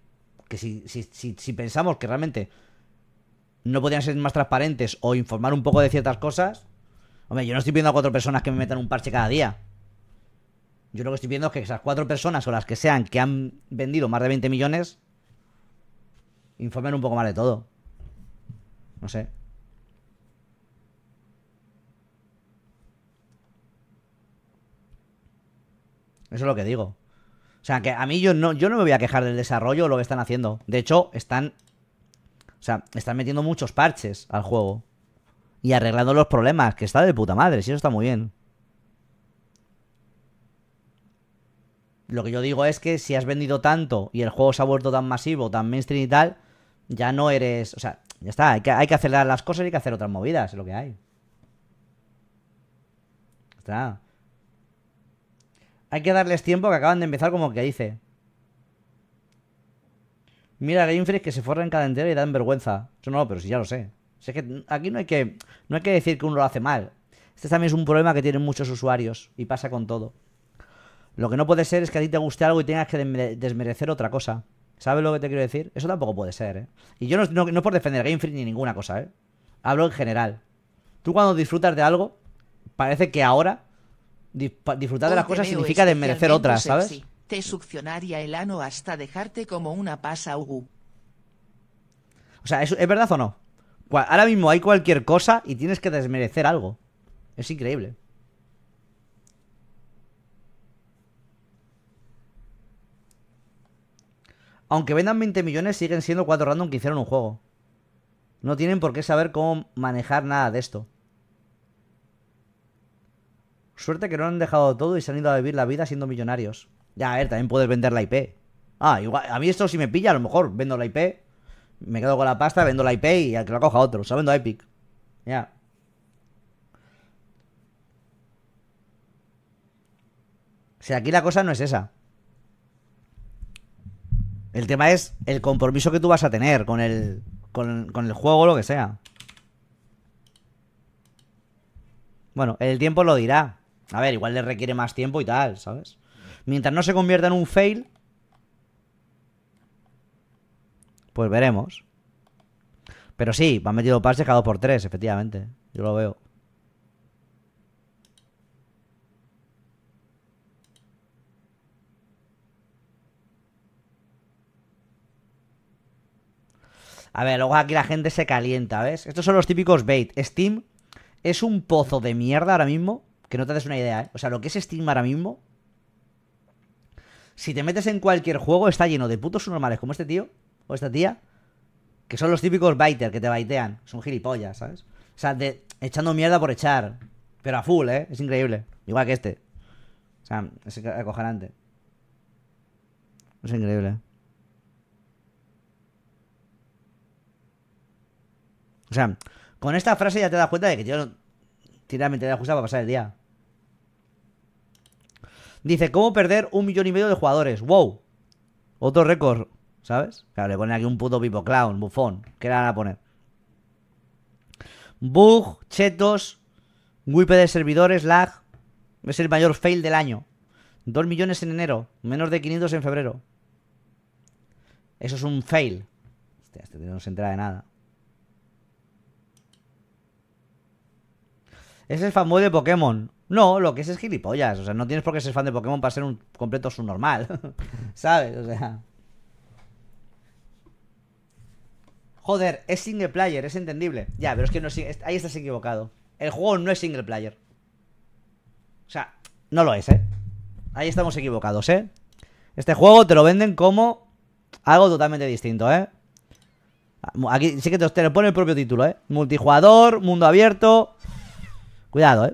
si, si pensamos que realmente no podían ser más transparentes o informar un poco de ciertas cosas. Hombre, yo no estoy viendo a cuatro personas que me metan un parche cada día. Yo lo que estoy viendo es que esas cuatro personas o las que sean que han vendido más de 20 millones, informen un poco más de todo. No sé. Eso es lo que digo. O sea, que a mí yo no, yo no me voy a quejar del desarrollo o lo que están haciendo. De hecho, están o sea, están metiendo muchos parches al juego. Y arreglando los problemas, que está de puta madre, si eso está muy bien. Lo que yo digo es que si has vendido tanto y el juego se ha vuelto tan masivo, tan mainstream y tal, ya no eres. O sea, ya está, hay que, hay que acelerar las cosas y hay que hacer otras movidas, es lo que hay. Está. Hay que darles tiempo que acaban de empezar como que dice. Mira Game Freak que se forran cada entero y dan vergüenza. Eso no, pero si sí, ya lo sé. es que aquí no hay que, no hay que decir que uno lo hace mal. Este también es un problema que tienen muchos usuarios y pasa con todo. Lo que no puede ser es que a ti te guste algo y tengas que desmerecer otra cosa. ¿Sabes lo que te quiero decir? Eso tampoco puede ser, ¿eh? Y yo no, no, no por defender Game Freak ni ninguna cosa, ¿eh? Hablo en general. Tú cuando disfrutas de algo, parece que ahora disfrutar de las cosas significa desmerecer otras, ¿sabes? te succionaría el ano hasta dejarte como una pasa O sea, ¿es, ¿es verdad o no? Ahora mismo hay cualquier cosa y tienes que desmerecer algo. Es increíble. Aunque vendan 20 millones, siguen siendo cuatro random que hicieron un juego. No tienen por qué saber cómo manejar nada de esto. Suerte que no han dejado todo y se han ido a vivir la vida siendo millonarios. Ya, a ver, también puedes vender la IP. Ah, igual, a mí esto si me pilla, a lo mejor vendo la IP, me quedo con la pasta, vendo la IP y al que la coja otro, o sea, vendo Epic. Ya. sea, aquí la cosa no es esa. El tema es el compromiso que tú vas a tener con el, con, con el juego, lo que sea. Bueno, el tiempo lo dirá. A ver, igual le requiere más tiempo y tal, ¿sabes? Mientras no se convierta en un fail, pues veremos. Pero sí, me han metido parches cada 2 por tres efectivamente. Yo lo veo. A ver, luego aquí la gente se calienta, ¿ves? Estos son los típicos bait. Steam es un pozo de mierda ahora mismo, que no te das una idea, ¿eh? O sea, lo que es Steam ahora mismo si te metes en cualquier juego, está lleno de putos normales como este tío o esta tía, que son los típicos biter que te baitean. Son gilipollas, ¿sabes? O sea, echando mierda por echar. Pero a full, ¿eh? Es increíble. Igual que este. O sea, es acojonante. Es increíble. O sea, con esta frase ya te das cuenta de que tío tiene la mentalidad justa para pasar el día. Dice, ¿cómo perder un millón y medio de jugadores? ¡Wow! Otro récord, ¿sabes? Claro, le ponen aquí un puto Pipo Clown, bufón. ¿Qué le van a poner? Bug, chetos, wipe de servidores, lag. Es el mayor fail del año. Dos millones en enero, menos de 500 en febrero. Eso es un fail. Hostia, este no se entera de nada. Es el fanboy de Pokémon. No, lo que es es gilipollas. O sea, no tienes por qué ser fan de Pokémon para ser un completo subnormal. ¿Sabes? O sea. Joder, es single player, es entendible. Ya, pero es que no ahí estás equivocado. El juego no es single player. O sea, no lo es, ¿eh? Ahí estamos equivocados, ¿eh? Este juego te lo venden como algo totalmente distinto, ¿eh? Aquí sí que te lo pone el propio título, ¿eh? Multijugador, mundo abierto. Cuidado, ¿eh?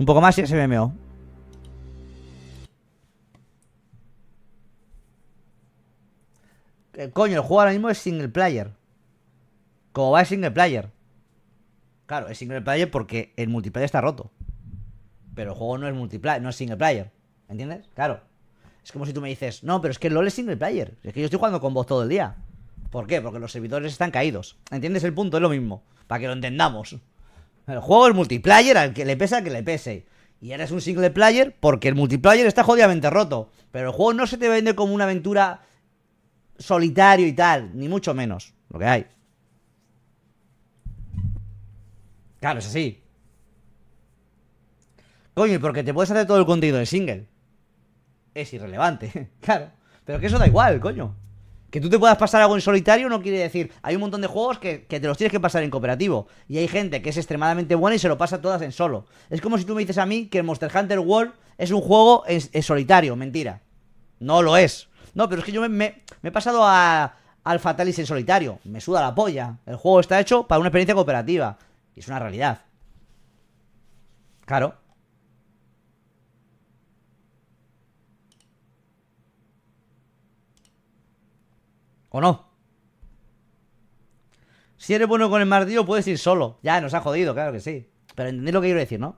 Un poco más y es MMO. Eh, coño, el juego ahora mismo es single player. Como va es single player. Claro, es single player porque el multiplayer está roto. Pero el juego no es multiplayer, no es single player. ¿Entiendes? Claro. Es como si tú me dices, no, pero es que LOL es single player. Es que yo estoy jugando con vos todo el día. ¿Por qué? Porque los servidores están caídos. ¿Entiendes el punto? Es lo mismo. Para que lo entendamos. El juego es multiplayer, al que le pesa, que le pese. Y eres un single player porque el multiplayer está jodidamente roto. Pero el juego no se te vende como una aventura solitario y tal, ni mucho menos. Lo que hay. Claro, es así. Coño, y porque te puedes hacer todo el contenido de single. Es irrelevante, claro. Pero que eso da igual, coño. Que tú te puedas pasar algo en solitario no quiere decir. Hay un montón de juegos que, te los tienes que pasar en cooperativo. Y hay gente que es extremadamente buena y se lo pasa todas en solo. Es como si tú me dices a mí que el Monster Hunter World es un juego en, solitario. Mentira. No lo es. No, pero es que yo me, he pasado a, al Fatalis en solitario. Me suda la polla. El juego está hecho para una experiencia cooperativa. Y es una realidad. Claro. ¿O no? Si eres bueno con el martillo, puedes ir solo. Ya, nos ha jodido, claro que sí. Pero entendéis lo que quiero decir, ¿no?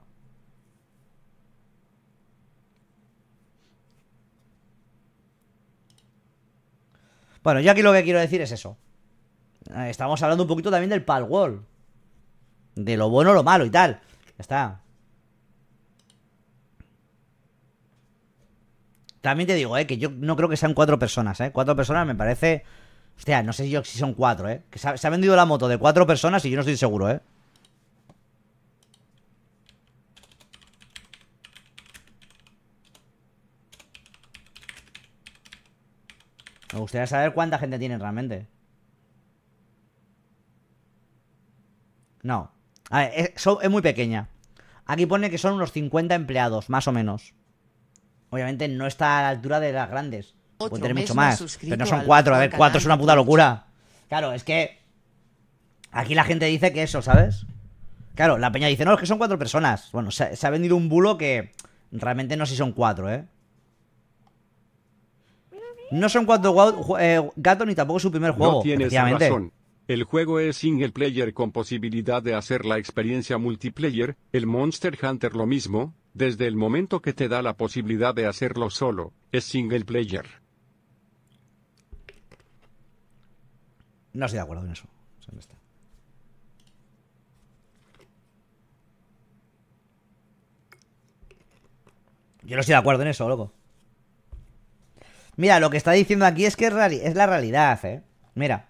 Bueno, yo aquí lo que quiero decir es eso. Eh, estamos hablando un poquito también del wall, De lo bueno, lo malo y tal. Ya está. También te digo, eh, que yo no creo que sean cuatro personas, eh. Cuatro personas me parece Hostia, no sé yo si son cuatro, ¿eh? se ha, vendido la moto de cuatro personas y yo no estoy seguro, ¿eh? Me gustaría saber cuánta gente tienen realmente. No. A ver, es, es, muy pequeña. Aquí pone que son unos 50 empleados, más o menos. Obviamente no está a la altura de las grandes tener mucho más. Pero no son cuatro. A ver, cuatro es una puta locura. Claro, es que. Aquí la gente dice que eso, ¿sabes? Claro, la peña dice, no, es que son cuatro personas. Bueno, se, ha vendido un bulo que realmente no sé si son cuatro, ¿eh? No son cuatro eh, gatos ni tampoco su primer juego. No tienes razón. El juego es single player con posibilidad de hacer la experiencia multiplayer, el Monster Hunter lo mismo, desde el momento que te da la posibilidad de hacerlo solo, es single player. No estoy de acuerdo en eso. Yo no estoy de acuerdo en eso, loco. Mira, lo que está diciendo aquí es que es, la realidad, ¿eh? Mira.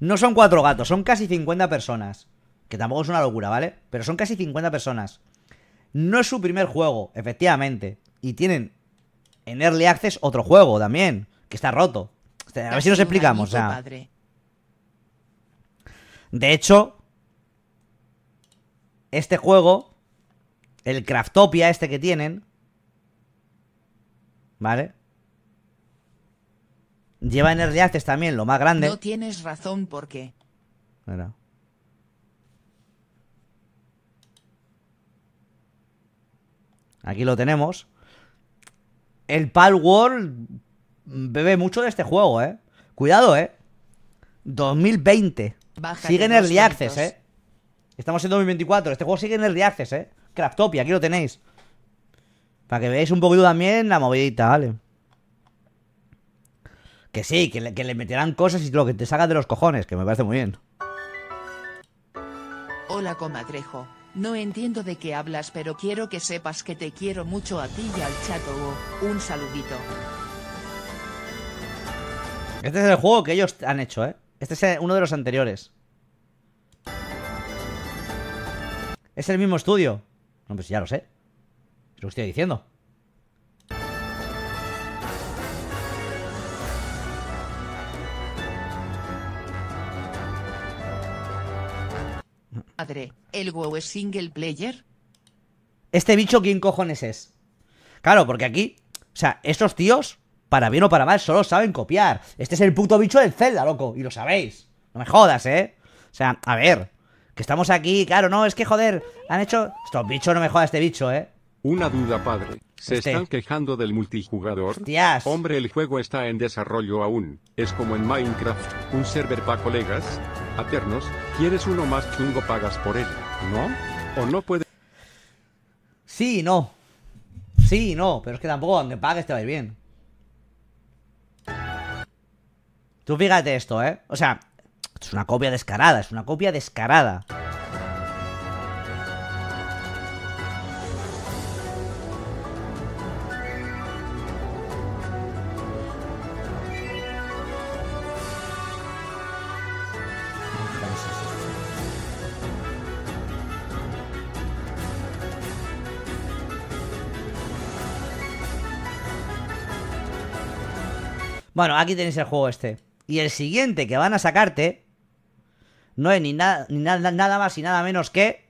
No son cuatro gatos, son casi 50 personas. Que tampoco es una locura, ¿vale? Pero son casi 50 personas. No es su primer juego, efectivamente. Y tienen en Early Access otro juego también, que está roto. A ver si nos explicamos. o de hecho, este juego, el Craftopia este que tienen, ¿vale? Lleva energías también, lo más grande. No tienes razón ¿por qué? Aquí lo tenemos. El Pal World bebe mucho de este juego, ¿eh? Cuidado, ¿eh? 2020 sigue en el Access, eh. Estamos en 2024. Este juego sigue en el Access, eh. Craftopia, aquí lo tenéis. Para que veáis un poquito también la movidita, ¿vale? Eh. Que sí, que le, que meterán cosas y lo que te saca de los cojones, que me parece muy bien. Hola, comadrejo. No entiendo de qué hablas, pero quiero que sepas que te quiero mucho a ti y al chato. Un saludito. Este es el juego que ellos han hecho, ¿eh? Este es uno de los anteriores. Es el mismo estudio. No, pues ya lo sé. Es lo que estoy diciendo. Madre, ¿el WoW es single player? ¿Este bicho quién cojones es? Claro, porque aquí, o sea, estos tíos para bien o para mal, solo saben copiar. Este es el puto bicho del Zelda, loco, y lo sabéis. No me jodas, ¿eh? O sea, a ver, que estamos aquí, claro, no, es que joder, han hecho... Estos bichos, no me jodas este bicho, ¿eh? Una duda, padre. ¿Se este. están quejando del multijugador? Hostias. Hombre, el juego está en desarrollo aún. Es como en Minecraft, un server para colegas, aternos, quieres uno más chungo pagas por él, ¿no? ¿O no puede...? Sí no. Sí no, pero es que tampoco, aunque pagues te va bien. Tú fíjate esto, ¿eh? O sea, es una copia descarada, es una copia descarada. Bueno, aquí tenéis el juego este. Y el siguiente que van a sacarte no es ni, nada ni nada más y nada menos que...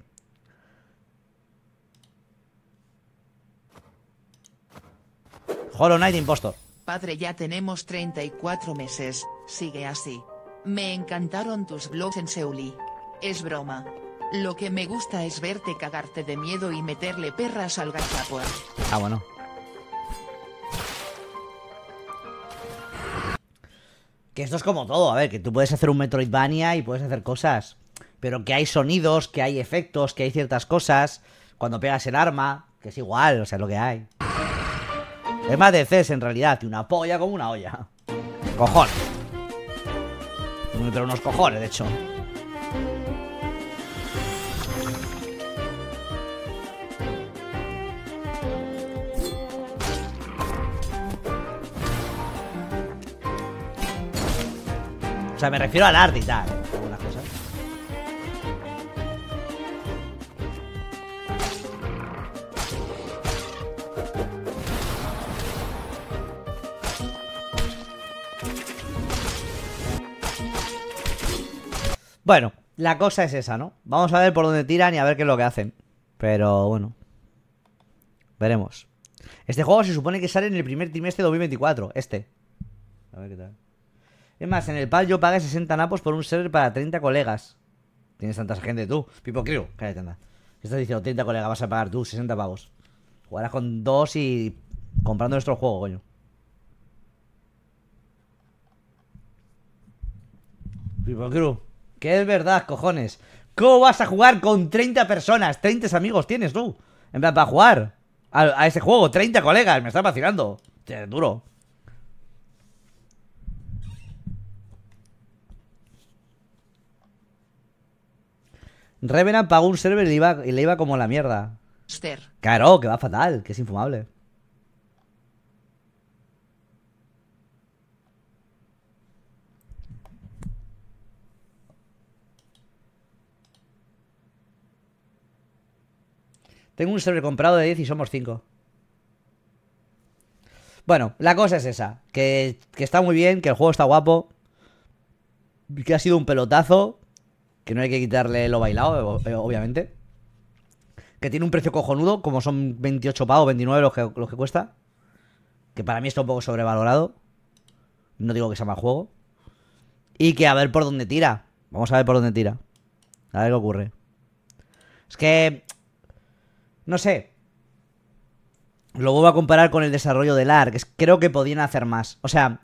Hollow Knight Impostor. Padre, ya tenemos 34 meses, sigue así. Me encantaron tus vlogs en Seuli. Es broma. Lo que me gusta es verte cagarte de miedo y meterle perras al gachapón. Ah, bueno. esto es como todo, a ver, que tú puedes hacer un Metroidvania y puedes hacer cosas, pero que hay sonidos, que hay efectos, que hay ciertas cosas, cuando pegas el arma, que es igual, o sea, lo que hay. Es más de CES en realidad, y una polla como una olla. Cojones. Pero unos cojones, de hecho. sea, me refiero al arte y tal, eh, Bueno, la cosa es esa, ¿no? Vamos a ver por dónde tiran y a ver qué es lo que hacen. Pero bueno. Veremos. Este juego se supone que sale en el primer trimestre de 2024. Este. A ver qué tal. Es más, en el PAL yo pagué 60 napos por un server para 30 colegas. Tienes tanta gente tú. Pipo, Crew, Cállate, anda. Estás diciendo 30 colegas, vas a pagar tú 60 pavos. Jugarás con dos y comprando nuestro juego, coño. Pipo Crew, que es verdad, cojones. ¿Cómo vas a jugar con 30 personas? 30 amigos tienes tú. En plan, para jugar a, a ese juego, 30 colegas. Me está vacilando. Te duro. Revenant pagó un server y le iba, y le iba como la mierda. Caro, Claro, que va fatal, que es infumable. Tengo un server comprado de 10 y somos 5. Bueno, la cosa es esa. Que, que, está muy bien, que el juego está guapo. Que ha sido un pelotazo que no hay que quitarle lo bailado, eh, eh, obviamente. Que tiene un precio cojonudo, como son 28 pavos, 29 los que, que cuesta. Que para mí está un poco sobrevalorado. No digo que sea mal juego. Y que a ver por dónde tira. Vamos a ver por dónde tira. A ver qué ocurre. Es que... No sé. Lo vuelvo a comparar con el desarrollo del ARC. Creo que podían hacer más. O sea...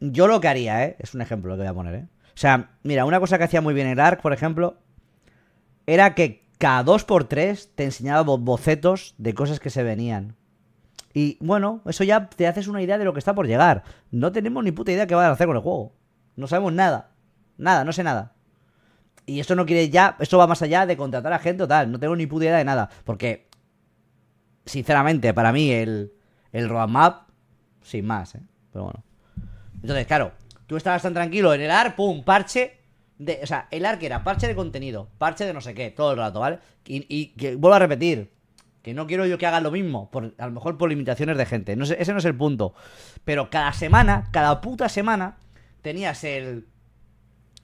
Yo lo que haría, ¿eh? Es un ejemplo que voy a poner, ¿eh? O sea, mira, una cosa que hacía muy bien el ARC, por ejemplo, era que cada 2x3 te enseñaba bocetos de cosas que se venían. Y bueno, eso ya te haces una idea de lo que está por llegar. No tenemos ni puta idea qué va a hacer con el juego. No sabemos nada. Nada, no sé nada. Y esto no quiere ya, esto va más allá de contratar a gente o tal. No tengo ni puta idea de nada. Porque, sinceramente, para mí el, el roadmap, sin más, ¿eh? Pero bueno. Entonces, claro, Tú estabas tan tranquilo en el AR, pum, parche. De, o sea, el AR que era parche de contenido, parche de no sé qué, todo el rato, ¿vale? Y, que vuelvo a repetir, que no quiero yo que haga lo mismo, por, a lo mejor por limitaciones de gente, no ese no es el punto. Pero cada semana, cada puta semana, tenías el...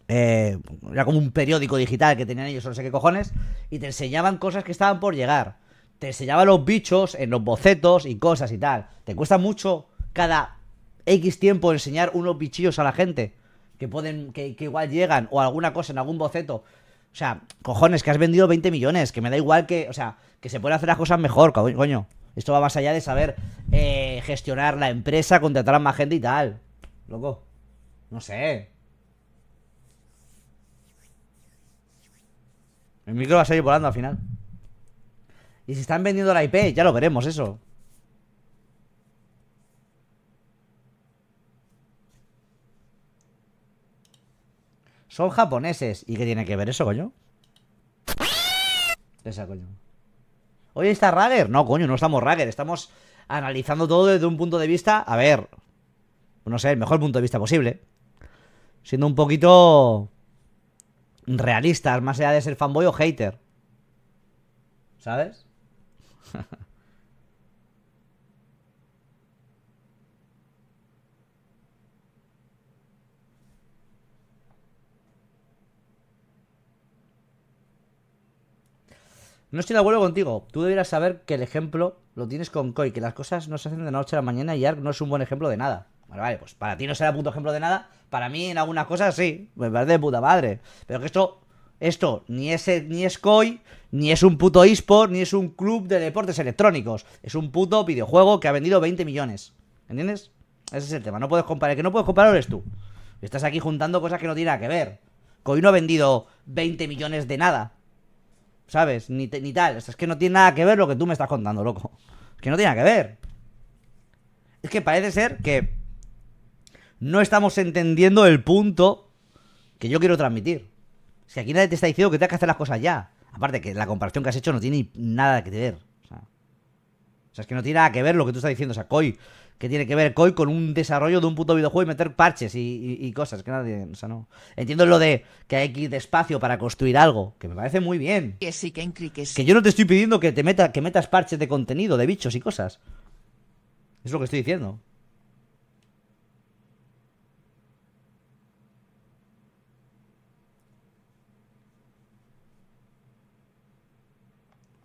Eh, era como un periódico digital que tenían ellos, no sé qué cojones, y te enseñaban cosas que estaban por llegar. Te enseñaban los bichos en los bocetos y cosas y tal. Te cuesta mucho cada X tiempo enseñar unos bichillos a la gente que pueden, que, igual llegan, o alguna cosa en algún boceto. O sea, cojones, que has vendido 20 millones, que me da igual que, o sea, que se pueden hacer las cosas mejor, coño. Esto va más allá de saber eh, gestionar la empresa, contratar a más gente y tal. Loco. No sé. El micro va a salir volando al final. Y si están vendiendo la IP, ya lo veremos eso. Son japoneses. ¿Y qué tiene que ver eso, coño? Esa, coño. Oye, ¿está ragger? No, coño, no estamos ragger Estamos analizando todo desde un punto de vista... A ver... No sé, el mejor punto de vista posible. Siendo un poquito... Realistas, más allá de ser fanboy o hater. ¿Sabes? No estoy de acuerdo contigo. Tú deberías saber que el ejemplo lo tienes con Koi, que las cosas no se hacen de noche a la mañana y Ark no es un buen ejemplo de nada. Vale, vale, pues para ti no será puto ejemplo de nada. Para mí en algunas cosas sí. Me parece de puta madre. Pero que esto, esto ni es, ni es Koi, ni es un puto eSport, ni es un club de deportes electrónicos. Es un puto videojuego que ha vendido 20 millones. ¿Entiendes? Ese es el tema. No puedes comparar. El que no puedes comparar eres tú. Estás aquí juntando cosas que no tienen nada que ver. Koi no ha vendido 20 millones de nada. ¿sabes? Ni, te, ni tal. O sea, es que no tiene nada que ver lo que tú me estás contando, loco. Es que no tiene nada que ver. Es que parece ser que no estamos entendiendo el punto que yo quiero transmitir. si que aquí nadie te está diciendo que tengas que hacer las cosas ya. Aparte que la comparación que has hecho no tiene nada que ver. O sea, o sea es que no tiene nada que ver lo que tú estás diciendo. O sea, Coy, que tiene que ver COI con un desarrollo de un puto videojuego y meter parches y, cosas que nadie, o sea, no. Entiendo lo de que hay que ir despacio para construir algo, que me parece muy bien. Que sí, que, que, que yo no te estoy pidiendo que te meta, que metas parches de contenido, de bichos y cosas. Es lo que estoy diciendo.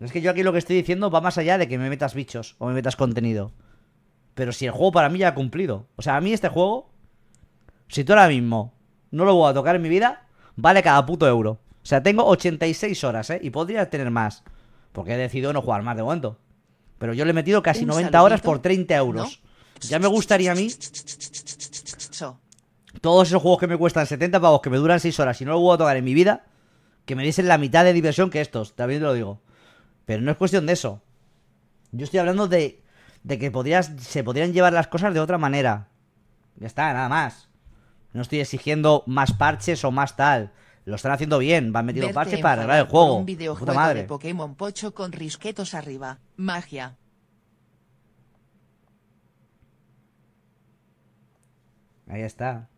Es que yo aquí lo que estoy diciendo va más allá de que me metas bichos o me metas contenido. Pero si el juego para mí ya ha cumplido. O sea, a mí este juego, si tú ahora mismo no lo voy a tocar en mi vida, vale cada puto euro. O sea, tengo 86 horas, ¿eh? Y podría tener más. Porque he decidido no jugar más de momento. Pero yo le he metido casi 90 horas por 30 euros. Ya me gustaría a mí. Todos esos juegos que me cuestan 70 pavos, que me duran 6 horas y no lo voy a tocar en mi vida, que me diesen la mitad de diversión que estos. También te lo digo. Pero no es cuestión de eso. Yo estoy hablando de de que podrías, se podrían llevar las cosas de otra manera. Ya está, nada más. No estoy exigiendo más parches o más tal. Lo están haciendo bien, van metiendo parches para arreglar el juego. Un Puta madre. Pokémon Pocho con risquetos arriba. Magia. Ahí está.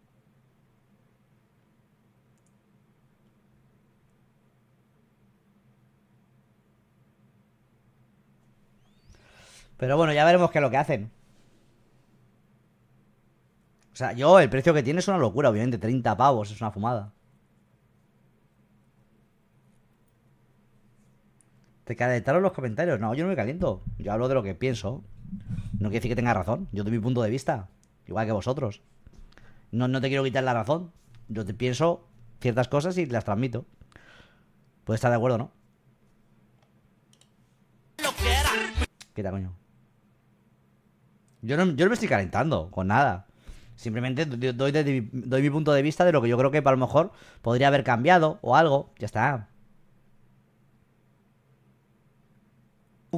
Pero bueno, ya veremos qué es lo que hacen. O sea, yo, el precio que tiene es una locura, obviamente. 30 pavos, es una fumada. ¿Te calentaron los comentarios? No, yo no me caliento. Yo hablo de lo que pienso. No quiere decir que tenga razón. Yo doy mi punto de vista. Igual que vosotros. No, no te quiero quitar la razón. Yo te pienso ciertas cosas y las transmito. Puedes estar de acuerdo, ¿no? Quita, coño. Yo no, me estoy calentando con nada. Simplemente doy, mi punto de vista de lo que yo creo que a lo mejor podría haber cambiado o algo. Ya está.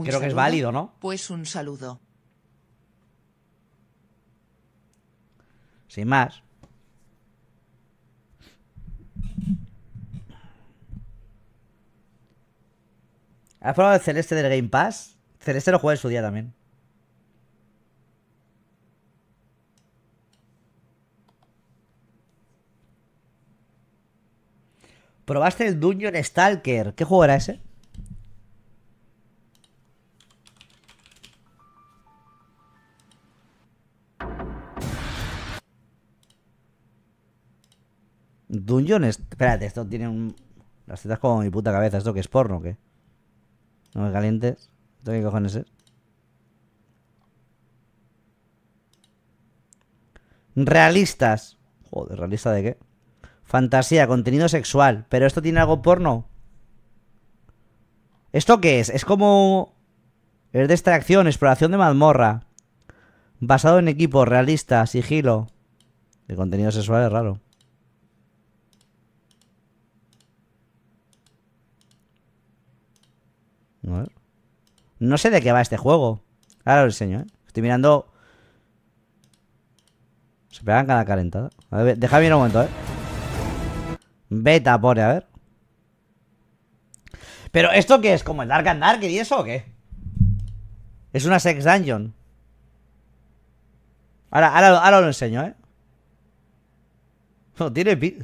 creo que es válido, ¿no? Pues un saludo. Sin más. ¿Has probado de celeste del Game Pass? Celeste lo juega en su día también. ¿Probaste el Dungeon Stalker? ¿Qué juego era ese? Dungeon... Espérate, esto tiene un... Las tetas como mi puta cabeza. ¿Esto que es porno o qué? No me calientes. ¿Esto qué cojones es? Realistas. Joder, ¿realista de qué? Fantasía, contenido sexual. ¿Pero esto tiene algo porno? ¿Esto qué es? Es como... Es de extracción, exploración de mazmorra. Basado en equipo, realista, sigilo. El contenido sexual es raro. No sé de qué va este juego. Ahora lo enseño, ¿eh? Estoy mirando... Se pegan cada calentado. A ver, déjame un momento, ¿eh? Beta por, a ver. Pero ¿esto qué es? ¿Como el Dark and Dark y eso o qué? Es una sex dungeon. Ahora, ahora, ahora lo enseño, ¿eh? No, tiene... ¿Eh?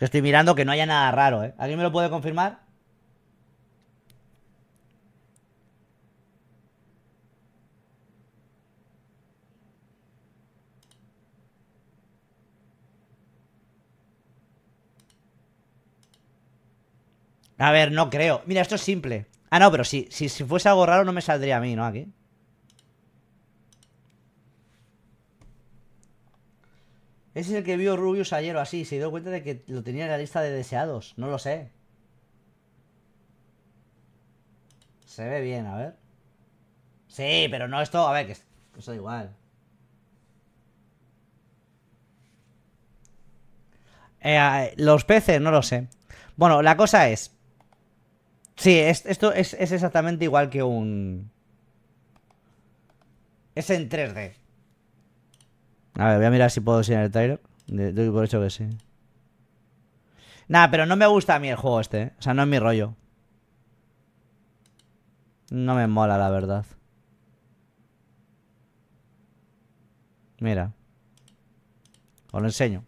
estoy mirando que no haya nada raro, ¿eh? ¿Alguien me lo puede confirmar? A ver, no creo. Mira, esto es simple. Ah, no, pero si, si, fuese algo raro no me saldría a mí, ¿no? Aquí. Ese es el que vio Rubius ayer o así. Se dio cuenta de que lo tenía en la lista de deseados. No lo sé. Se ve bien, a ver. Sí, pero no esto. A ver, que eso da igual. Eh, los peces, no lo sé. Bueno, la cosa es. Sí, esto es, exactamente igual que un... Es en 3D. A ver, voy a mirar si puedo enseñar el trailer. Doy por hecho que sí. Nah, pero no me gusta a mí el juego este. Eh. O sea, no es mi rollo. No me mola, la verdad. Mira. Os lo enseño.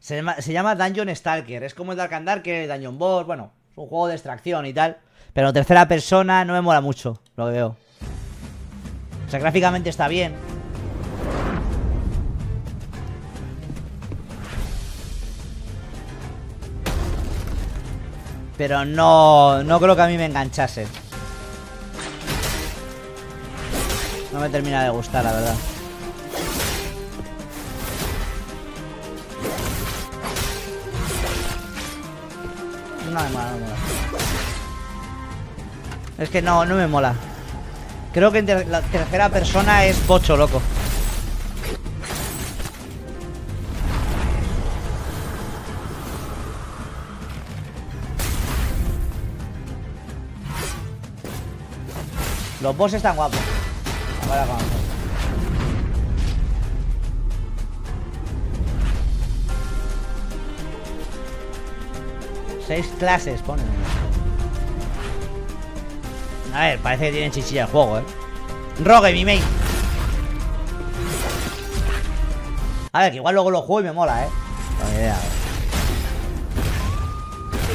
Se llama, Dungeon Stalker. Es como el Dark and Darker, Dungeon Boss, bueno, un juego de extracción y tal. Pero tercera persona no me mola mucho, lo veo. O sea, gráficamente está bien. Pero no, no creo que a mí me enganchase. No me termina de gustar, la verdad. no mola, mola. Es que no, no me mola. Creo que la tercera persona es bocho, loco. Los bosses están guapos. Ahora vamos. Seis clases, ponen. A ver, parece que tienen chichilla el juego, ¿eh? Rogue, mi main. A ver, que igual luego lo juego y me mola, ¿eh? No idea.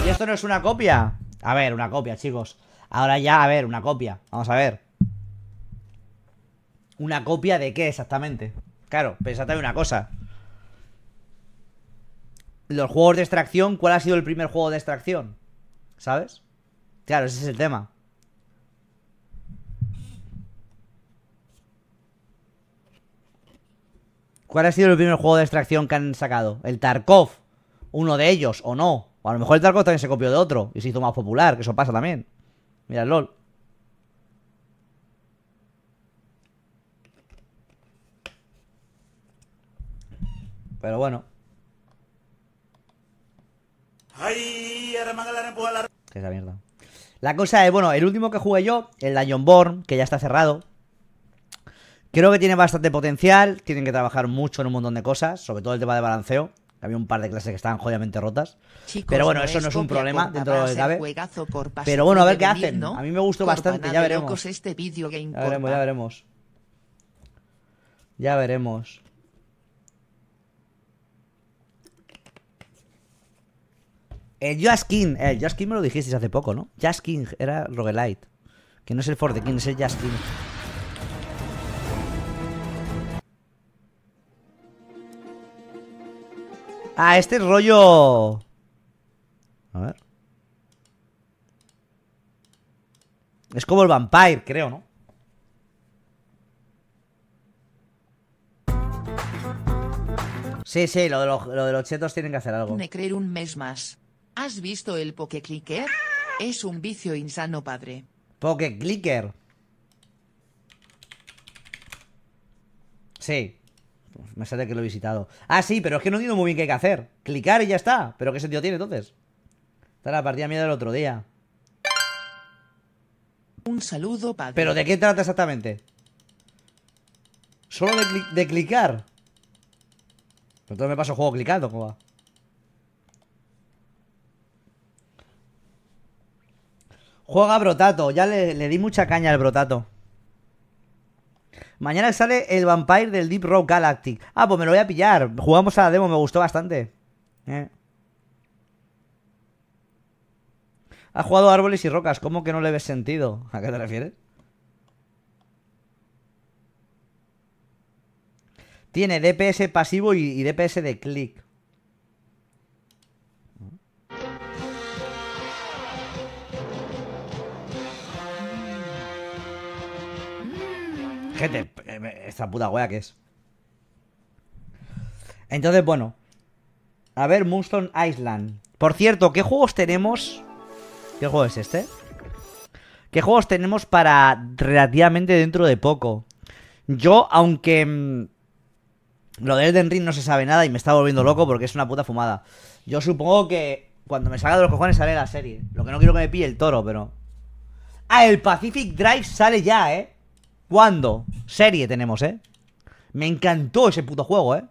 ¿Y esto no es una copia? A ver, una copia, chicos. Ahora ya, a ver, una copia. Vamos a ver. ¿Una copia de qué exactamente? Claro, pensad en una cosa los juegos de extracción, ¿cuál ha sido el primer juego de extracción? ¿Sabes? Claro, ese es el tema. ¿Cuál ha sido el primer juego de extracción que han sacado? El Tarkov. Uno de ellos, o no. a lo mejor el Tarkov también se copió de otro y se hizo más popular, que eso pasa también. Mira, el LOL. Pero bueno. Ay, la esa mierda. La cosa es, bueno, el último que jugué yo, el Lion Born, que ya está cerrado. Creo que tiene bastante potencial. Tienen que trabajar mucho en un montón de cosas, sobre todo el tema de balanceo. Había un par de clases que estaban jodidamente rotas. pero bueno, eso no es un problema dentro de lo Pero bueno, a ver qué hacen. ¿no? A mí me gustó bastante, este ya veremos, ya veremos. Ya veremos. El Just el Just me lo dijisteis hace poco, ¿no? Just King era roguelite. Que no es el Forte King, es el Just King. Ah, este rollo... A ver. Es como el Vampire, creo, ¿no? Sí, sí, lo de, los, lo chetos tienen que hacer algo. Me creer un mes más. ¿Has visto el Pokeclicker? Es un vicio insano, padre. Pokeclicker. Sí. Me sale que lo he visitado. Ah, sí, pero es que no entiendo muy bien qué hay que hacer. Clicar y ya está. ¿Pero qué sentido tiene entonces? Está la partida mía del otro día. Un saludo, padre. ¿Pero de qué trata exactamente? Solo de, clicar. Pero entonces me pasa el juego clicando, ¿cómo va? Juega Brotato. Ya le, di mucha caña al Brotato. Mañana sale el Vampire del Deep Rock Galactic. Ah, pues me lo voy a pillar. Jugamos a la demo, me gustó bastante. Eh. Ha jugado árboles y rocas. ¿Cómo que no le ves sentido? ¿A qué te refieres? Tiene DPS pasivo y, y DPS de click Gente, esta eh, puta wea que es. Entonces, bueno. A ver, Moonstone Island. Por cierto, ¿qué juegos tenemos? ¿Qué juego es este? ¿Qué juegos tenemos para relativamente dentro de poco? Yo, aunque... Mm, lo de Elden Ring no se sabe nada y me está volviendo loco porque es una puta fumada. Yo supongo que cuando me salga de los cojones sale la serie. Lo que no quiero que me pille el toro, pero... Ah, el Pacific Drive sale ya, ¿eh? ¿Cuándo? Serie tenemos, ¿eh? Me encantó ese puto juego, ¿eh?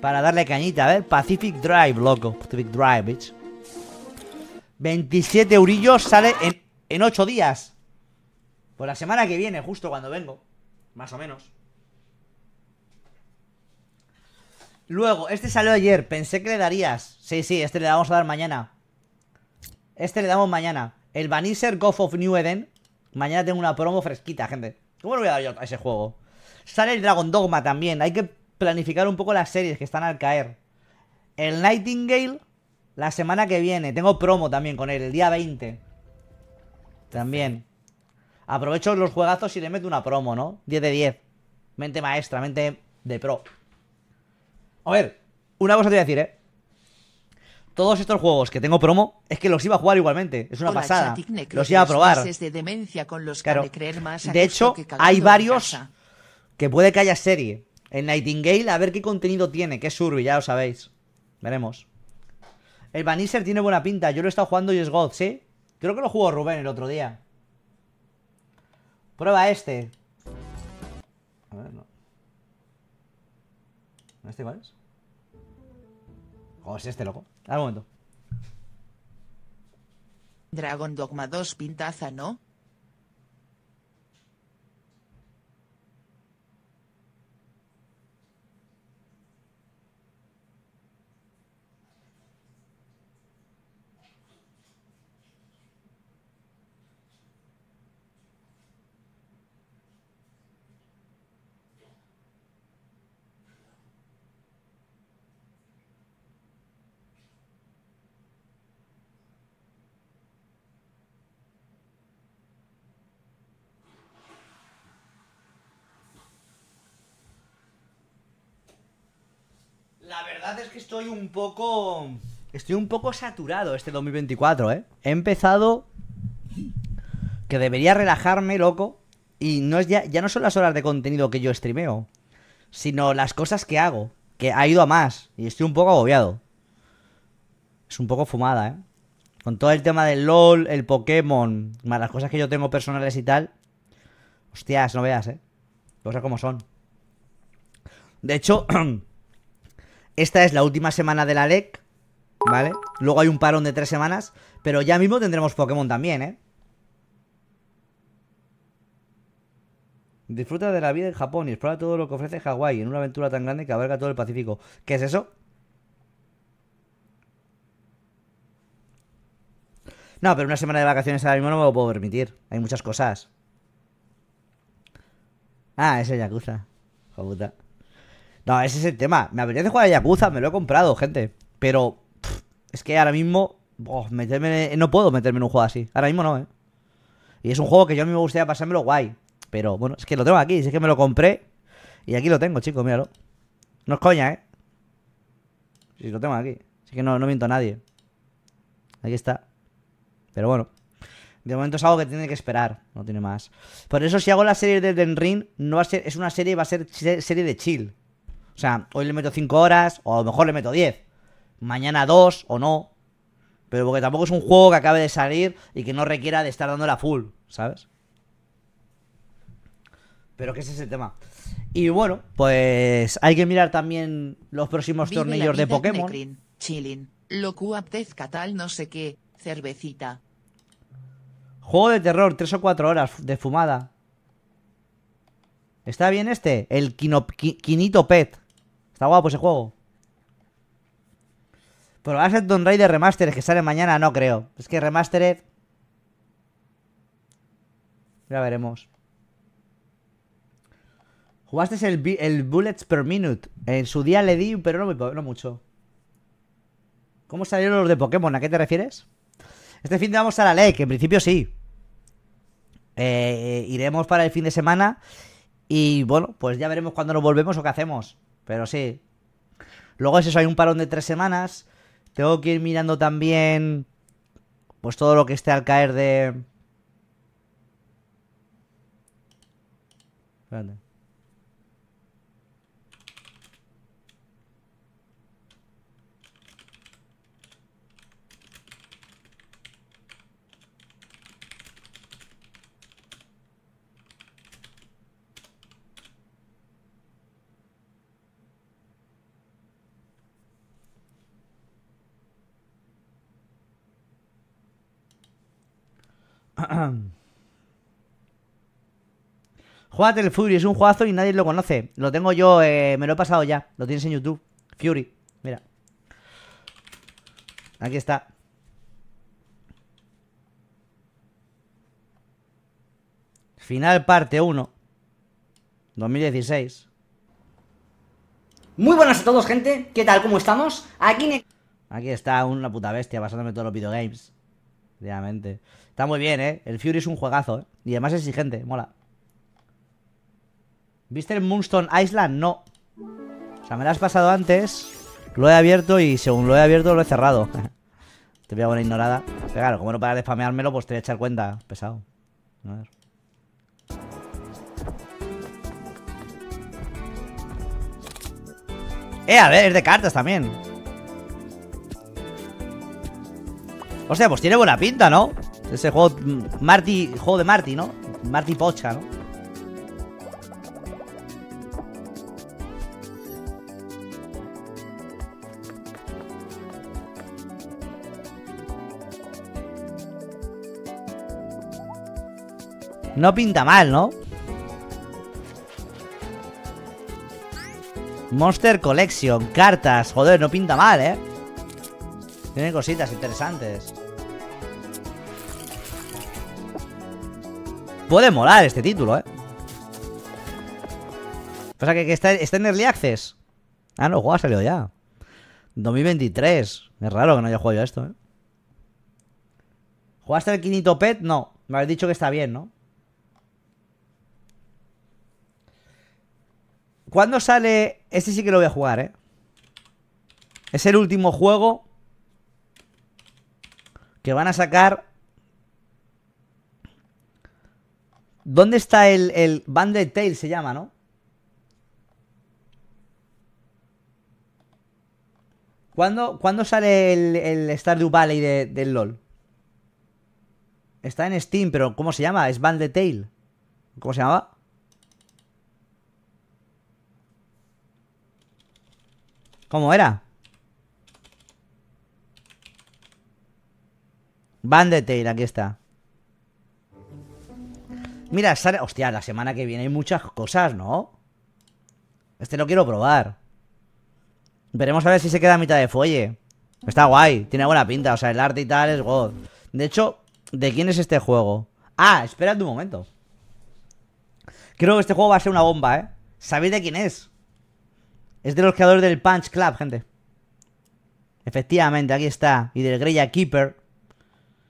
Para darle cañita, a ver. Pacific Drive, loco. Pacific Drive, bitch. 27 eurillos sale en, en 8 días. Por pues la semana que viene, justo cuando vengo. Más o menos. Luego, este salió ayer. Pensé que le darías. Sí, sí, este le vamos a dar mañana. Este le damos mañana. El Vanisher Goff of New Eden. Mañana tengo una promo fresquita, gente. ¿Cómo lo voy a dar yo a ese juego? Sale el Dragon Dogma también. Hay que planificar un poco las series que están al caer. El Nightingale, la semana que viene. Tengo promo también con él, el día 20. También. Aprovecho los juegazos y le meto una promo, ¿no? 10 de 10. Mente maestra, mente de pro. A ver, una cosa te voy a decir, ¿eh? todos estos juegos que tengo promo es que los iba a jugar igualmente. Es una pasada. Los iba a probar. De, demencia con los de, más de hecho, hay varios que puede que haya serie. En Nightingale, a ver qué contenido tiene, que es ya lo sabéis. Veremos. El Vanisher tiene buena pinta. Yo lo he estado jugando y es God, ¿sí? Creo que lo jugó Rubén el otro día. Prueba este. A ver, no. ¿Este igual es? es este, loco? Al momento. Dragon Dogma 2 pintaza, ¿no? estoy un poco. Estoy un poco saturado este 2024, ¿eh? He empezado. Que debería relajarme, loco. Y no es ya, ya no son las horas de contenido que yo streameo, sino las cosas que hago, que ha ido a más. Y estoy un poco agobiado. Es un poco fumada, ¿eh? Con todo el tema del LOL, el Pokémon, más las cosas que yo tengo personales y tal. Hostias, no veas, ¿eh? Cosas como son. De hecho. Esta es la última semana de la LEC, ¿vale? Luego hay un parón de tres semanas, pero ya mismo tendremos Pokémon también, ¿eh? Disfruta de la vida en Japón y explora todo lo que ofrece Hawái en una aventura tan grande que abarca todo el Pacífico. ¿Qué es eso? No, pero una semana de vacaciones ahora mismo no me lo puedo permitir. Hay muchas cosas. Ah, es el Yakuza. No, ese es el tema. Me apetece jugar a Yakuza, me lo he comprado, gente. Pero es que ahora mismo. no puedo meterme en un juego así. Ahora mismo no, ¿eh? Y es un juego que yo a mí me gustaría pasármelo guay. Pero bueno, es que lo tengo aquí. es que me lo compré. Y aquí lo tengo, chicos, míralo. No es coña, ¿eh? Si lo tengo aquí. Así que no, no miento a nadie. Aquí está. Pero bueno. De momento es algo que tiene que esperar, no tiene más. Por eso si hago la serie de Den Ring, no va a ser, es una serie, va a ser serie de chill. O sea, hoy le meto 5 horas, o a lo mejor le meto 10. Mañana 2 o no. Pero porque tampoco es un juego que acabe de salir y que no requiera de estar la full, ¿sabes? Pero que es ese tema. Y bueno, pues hay que mirar también los próximos tornillos de Pokémon. tal no sé qué, cervecita. Juego de terror, 3 o 4 horas de fumada. ¿Está bien este? El quinito Pet. Está guapo ese juego. Pero va a ser Don Raider Remastered que sale mañana, no creo. Es que Remastered... Ya veremos. Jugaste el, el Bullets per Minute. En su día le di, pero no, mucho. ¿Cómo salieron los de Pokémon? ¿A qué te refieres? Este fin de vamos a la ley, que en principio sí. Eh, iremos para el fin de semana. Y bueno, pues ya veremos cuándo nos volvemos o qué hacemos. Pero sí. Luego es eso, hay un parón de tres semanas. Tengo que ir mirando también. Pues todo lo que esté al caer de. Espérate. Juega el Fury, es un juegazo y nadie lo conoce. Lo tengo yo, eh, me lo he pasado ya. Lo tienes en YouTube. Fury, mira. Aquí está. Final parte 1. 2016. Muy buenas a todos, gente. ¿Qué tal? ¿Cómo estamos? Aquí, Aquí está una puta bestia pasándome todos los videogames. Realmente. Está muy bien, ¿eh? El Fury es un juegazo, ¿eh? Y además es exigente, mola. ¿Viste el Moonstone Island? No. O sea, me lo has pasado antes, lo he abierto y según lo he abierto lo he cerrado. te voy a poner ignorada. Pero claro, como no paras de spameármelo, pues te voy a echar cuenta. Pesado. A ver. Eh, a ver, es de cartas también. sea, pues tiene buena pinta, ¿no? Ese juego Marty, juego de Marty, ¿no? Marty Pocha, ¿no? No pinta mal, ¿no? Monster Collection, cartas, joder, no pinta mal, ¿eh? Tiene cositas interesantes. Puede molar este título, ¿eh? Pasa que, está, en Early Access. Ah, no, el juego ha salido ya. 2023. Es raro que no haya jugado yo esto, ¿eh? ¿Jugaste el Quinito Pet? No. Me habéis dicho que está bien, ¿no? ¿Cuándo sale...? Este sí que lo voy a jugar, ¿eh? Es el último juego que van a sacar ¿Dónde está el, el Banded Tail? Se llama, ¿no? ¿Cuándo, ¿cuándo sale el, el, Stardew Valley de, del LOL? Está en Steam, pero ¿cómo se llama? Es Banded Tail. ¿Cómo se llamaba? ¿Cómo era? Banded Tail, aquí está. Mira, hostia, la semana que viene hay muchas cosas, ¿no? Este lo quiero probar. Veremos a ver si se queda a mitad de fuelle. Está guay, tiene buena pinta, o sea, el arte y tal es god. De hecho, ¿de quién es este juego? Ah, esperad un momento. Creo que este juego va a ser una bomba, ¿eh? ¿Sabéis de quién es? Es de los creadores del Punch Club, gente. Efectivamente, aquí está. Y del Greya Keeper.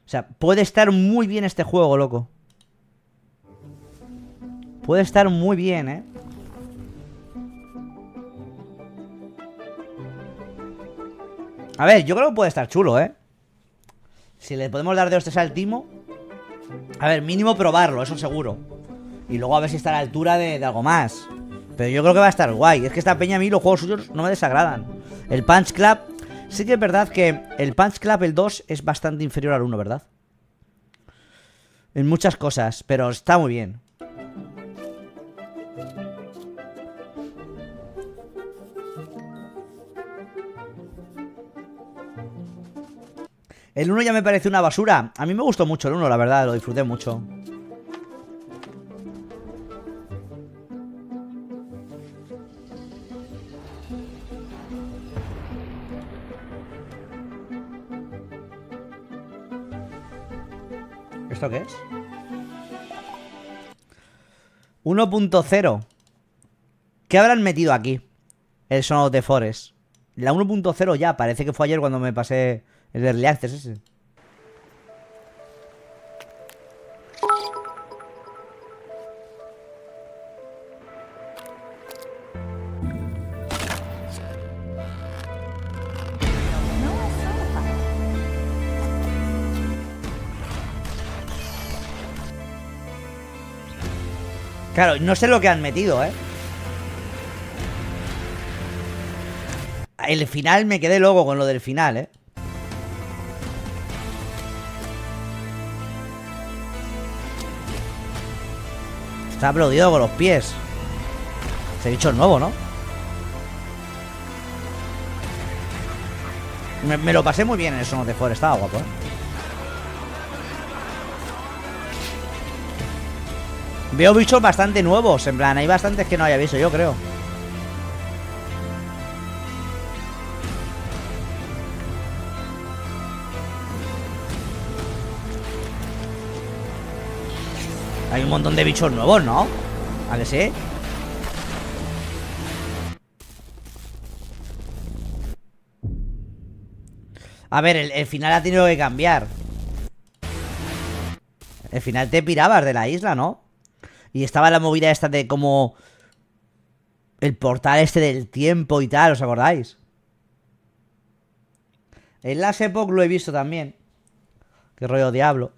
O sea, puede estar muy bien este juego, loco. Puede estar muy bien, ¿eh? A ver, yo creo que puede estar chulo, ¿eh? Si le podemos dar de hostias al timo A ver, mínimo probarlo, eso seguro Y luego a ver si está a la altura de, algo más Pero yo creo que va a estar guay Es que esta peña a mí los juegos suyos no me desagradan El Punch Club Sí que es verdad que el Punch Club, el 2 Es bastante inferior al 1, ¿verdad? En muchas cosas, pero está muy bien El 1 ya me parece una basura. A mí me gustó mucho el 1, la verdad, lo disfruté mucho. ¿Esto qué es? 1.0 ¿Qué habrán metido aquí? El Son de Forest La 1.0 ya, parece que fue ayer cuando me pasé el de ese. Claro, no sé lo que han metido, ¿eh? El final me quedé luego con lo del final, ¿eh? ha aplaudido con los pies. ha este dicho el nuevo, ¿no? Me, lo pasé muy bien en eso, no de Forest. Estaba guapo, ¿eh? Veo bichos bastante nuevos. En plan, hay bastantes que no haya visto, yo creo. Hay un montón de bichos nuevos, ¿no? ¿A que sí? A ver, el, final ha tenido que cambiar El final te pirabas de la isla, ¿no? Y estaba la movida esta de como... El portal este del tiempo y tal, ¿os acordáis? En las Epoch lo he visto también Qué rollo diablo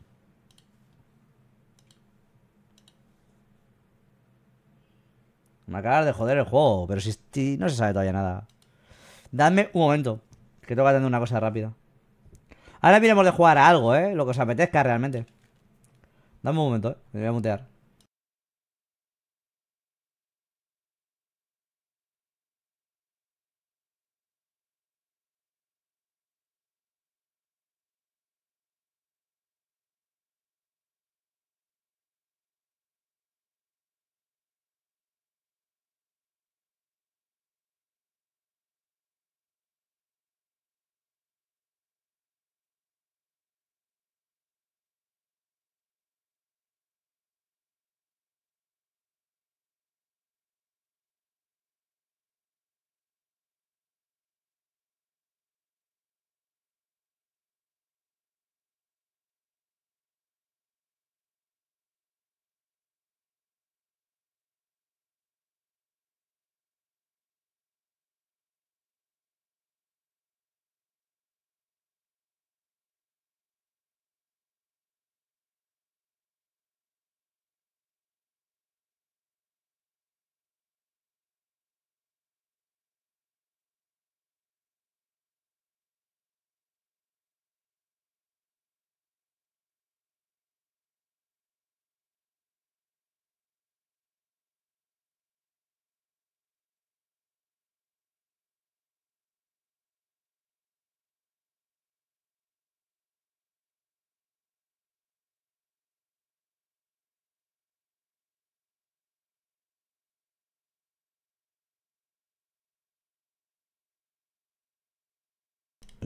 Me acabas de joder el juego, pero si, no se sabe todavía nada. Dame un momento, que tengo que atender una cosa rápida. Ahora miremos de jugar a algo, ¿eh? Lo que os apetezca realmente. Dame un momento, ¿eh? Me voy a mutear.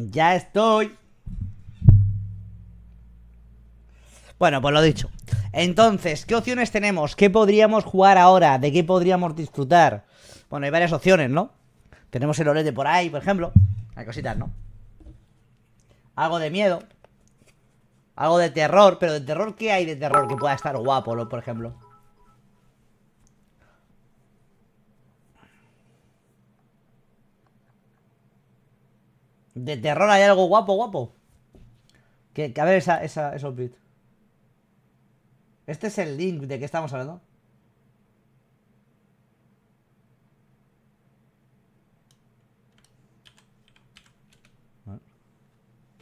Ya estoy. Bueno, pues lo dicho. Entonces, ¿qué opciones tenemos? ¿Qué podríamos jugar ahora? ¿De qué podríamos disfrutar? Bueno, hay varias opciones, ¿no? Tenemos el Olete por ahí, por ejemplo. Hay cositas, ¿no? Algo de miedo. Algo de terror, pero de terror, ¿qué hay de terror que pueda estar guapo, por ejemplo? ¿De terror hay algo guapo, guapo? Que, que a ver esa, esa, esos bits. Este es el link de que estamos hablando.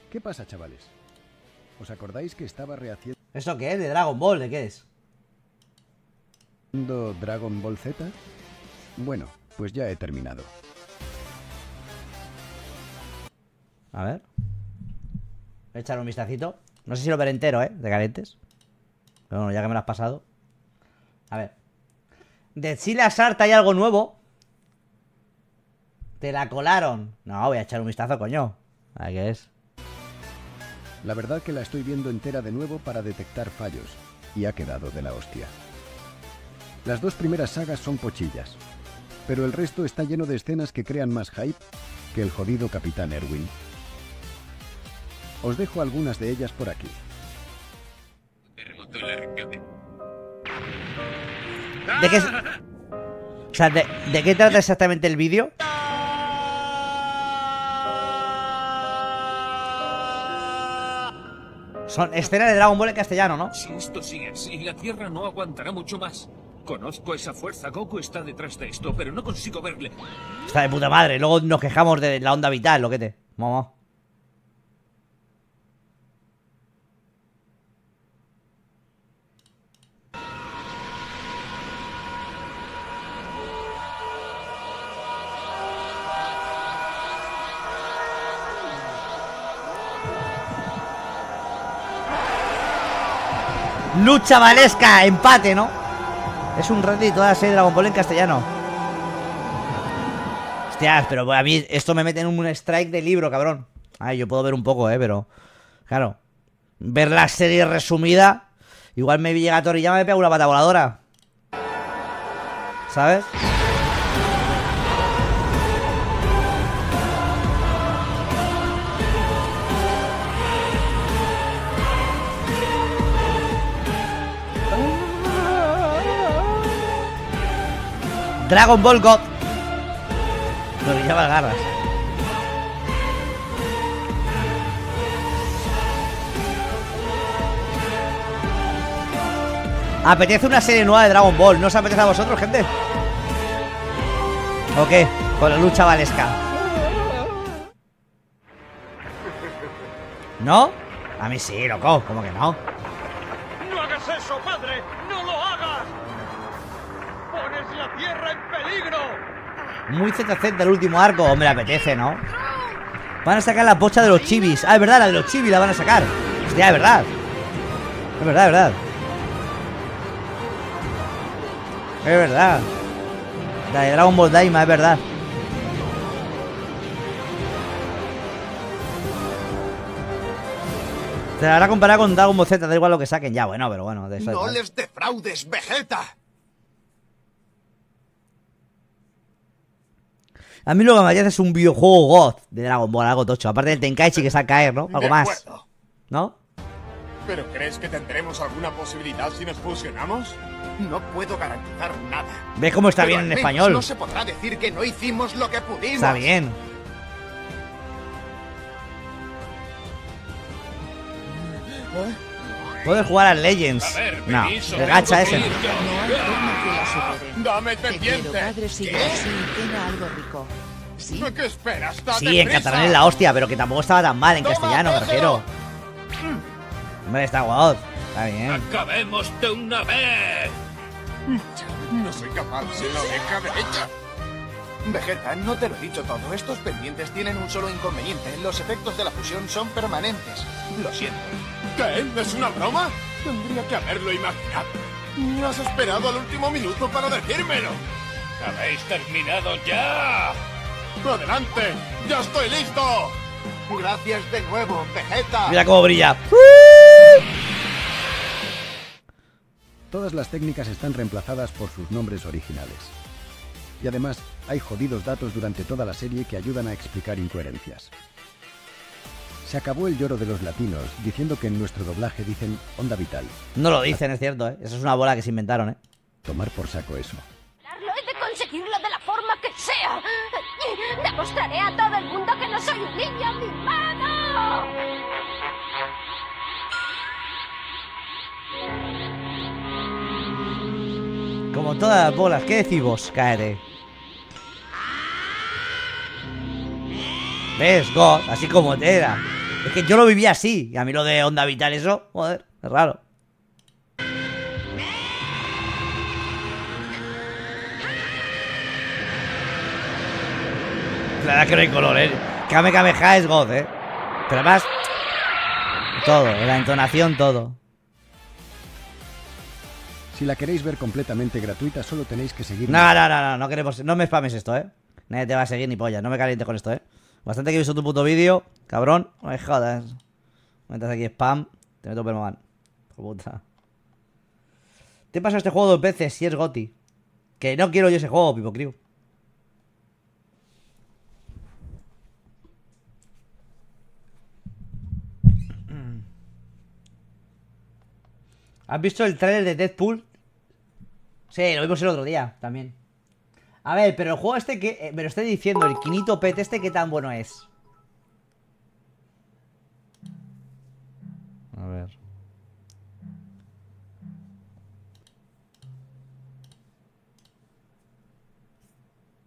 ¿Qué pasa, chavales? ¿Os acordáis que estaba rehaciendo... ¿Eso qué es? ¿De Dragon Ball? ¿De qué es? ¿Dragon Ball Z? Bueno, pues ya he terminado. A ver. Voy a echar un vistacito. No sé si lo veré entero, ¿eh? De calientes. Pero bueno, ya que me lo has pasado. A ver. De Chile a Sarta hay algo nuevo. Te la colaron. No, voy a echar un vistazo, coño. A ver qué es. La verdad que la estoy viendo entera de nuevo para detectar fallos. Y ha quedado de la hostia. Las dos primeras sagas son pochillas. Pero el resto está lleno de escenas que crean más hype que el jodido Capitán Erwin. Os dejo algunas de ellas por aquí. ¿De qué, o sea, de, qué trata exactamente el vídeo? Son escenas de Dragon Ball en castellano, ¿no? Si esto sigue así, la Tierra no aguantará mucho más. Conozco esa fuerza, Goku está detrás de esto, pero no consigo verle. Está de puta madre, luego nos quejamos de la onda vital, lo que te. Vamos. Lucha valesca, empate, ¿no? Es un ratito de ah, de Dragon Ball en castellano. Hostias, pero a mí esto me mete en un strike de libro, cabrón. Ay, yo puedo ver un poco, ¿eh? Pero, claro. Ver la serie resumida. Igual me llega a Toriyama y me pega una pata voladora. ¿Sabes? Dragon Ball God. Lo que llama garras. Apetece una serie nueva de Dragon Ball. ¿No os apetece a vosotros, gente? ¿O qué? Con la lucha valesca. ¿No? A mí sí, loco. ¿Cómo que no? ¡No hagas eso, padre! tierra en peligro! Muy ZZ del último arco. Hombre, apetece, ¿no? Van a sacar la pocha de los chivis. Ah, es verdad, la de los chivis la van a sacar. Hostia, es verdad. Es verdad, es verdad. Es verdad. La de Dragon Ball Daima, es verdad. Se la hará comparar con Dragon Ball Z, da igual lo que saquen. Ya, bueno, pero bueno. De eso no les defraudes, Vegeta. A mí lo que me es un videojuego God de Dragon Ball, algo tocho. Aparte del Tenkaichi que está a caer, ¿no? Algo más. ¿No? ¿Pero crees que tendremos alguna posibilidad si nos fusionamos? No puedo garantizar nada. ¿Ves cómo está bien en español? No se podrá decir que no hicimos lo que pudimos. Está bien. ¿Eh? Puedes jugar a Legends. A ver, no, el gacha ese. No. Ah, dame te Padre, ¿Sí? ¿Qué Sí, en catalán es la hostia, pero que tampoco estaba tan mal en castellano, me refiero. Mm. Hombre, está guau. Está bien. ¡Acabemos de una vez! Mm, no soy capaz, de lo de derecha. Vegeta, no te lo he dicho todo. Estos pendientes tienen un solo inconveniente. Los efectos de la fusión son permanentes. Lo siento. ¿Qué? ¿Es una broma? Tendría que haberlo imaginado. No has esperado al último minuto para decírmelo. ¡Habéis terminado ya! ¡Adelante! ¡Ya estoy listo! Gracias de nuevo, Vegeta. Mira cómo brilla. Todas las técnicas están reemplazadas por sus nombres originales. Y además, hay jodidos datos durante toda la serie que ayudan a explicar incoherencias. Se acabó el lloro de los latinos diciendo que en nuestro doblaje dicen onda vital. No lo dicen, es cierto, ¿eh? Eso es una bola que se inventaron, ¿eh? Tomar por saco eso. de conseguirlo de la forma que sea. Demostraré a todo el mundo que no soy un niño mano. Como todas las bolas, ¿qué decís vos? caeré ¿Ves? God, así como te era. Es que yo lo vivía así. Y a mí lo de onda vital, eso, joder, es raro. La verdad que no hay color, ¿eh? Kame Kameha es God, ¿eh? Pero además... Todo, la entonación, todo. Si la queréis ver completamente gratuita, solo tenéis que seguir... No, no, no, no, no queremos... No me spames esto, ¿eh? Nadie te va a seguir ni polla. No me caliente con esto, ¿eh? Bastante que he visto tu puto vídeo, cabrón. No me jodas. Mientras aquí spam, te meto permaban. Puta. Te pasado este juego dos veces si es Goti. Que no quiero yo ese juego, Pipo ¿Has visto el tráiler de Deadpool? Sí, lo vimos el otro día también. A ver, pero el juego este que... Eh, me lo estoy diciendo, el Quinito Pet este, ¿qué tan bueno es? A ver...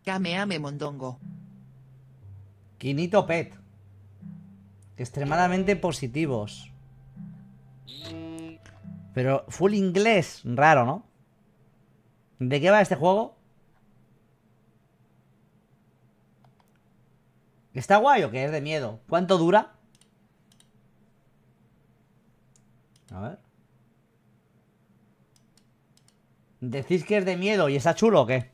Kameame Mondongo. Quinito Pet. Extremadamente positivos. Pero full inglés, raro, ¿no? ¿De qué va este juego? ¿Está guay o qué? Es de miedo. ¿Cuánto dura? A ver. Decís que es de miedo y está chulo o qué?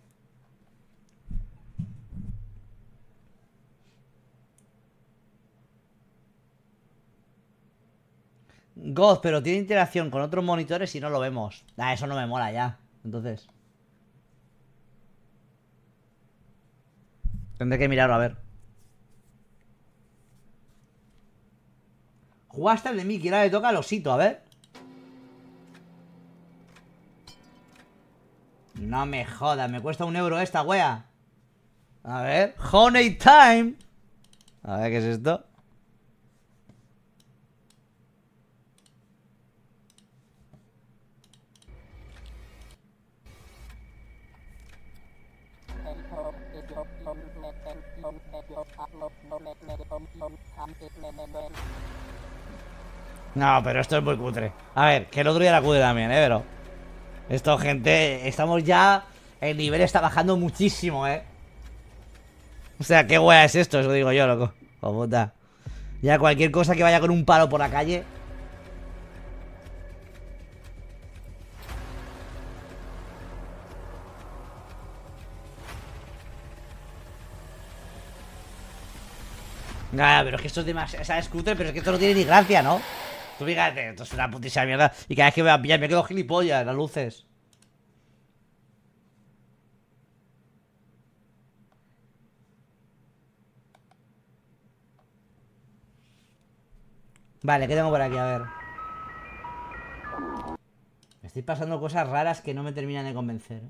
God, pero tiene interacción con otros monitores y no lo vemos. Ah, eso no me mola ya. Entonces. Tendré que mirarlo a ver. Juega hasta el de Mickey, ahora le toca al osito, a ver. No me joda, me cuesta un euro esta wea. A ver, Honey Time. A ver, ¿qué es esto? No, pero esto es muy cutre. A ver, que el otro día la cude también, ¿eh? Pero... Esto, gente, estamos ya... El nivel está bajando muchísimo, ¿eh? O sea, qué hueá es esto, eso digo yo, loco. O oh, puta. Ya cualquier cosa que vaya con un palo por la calle... Nada, pero es que esto es demasiado... O sea, es cutre, pero es que esto no tiene ni gracia, ¿no? Tú fíjate, esto es una putísima mierda. Y cada vez que me voy a pillar me quedo gilipollas, las luces. Vale, ¿qué tengo por aquí? A ver. Me estoy pasando cosas raras que no me terminan de convencer. ¿eh?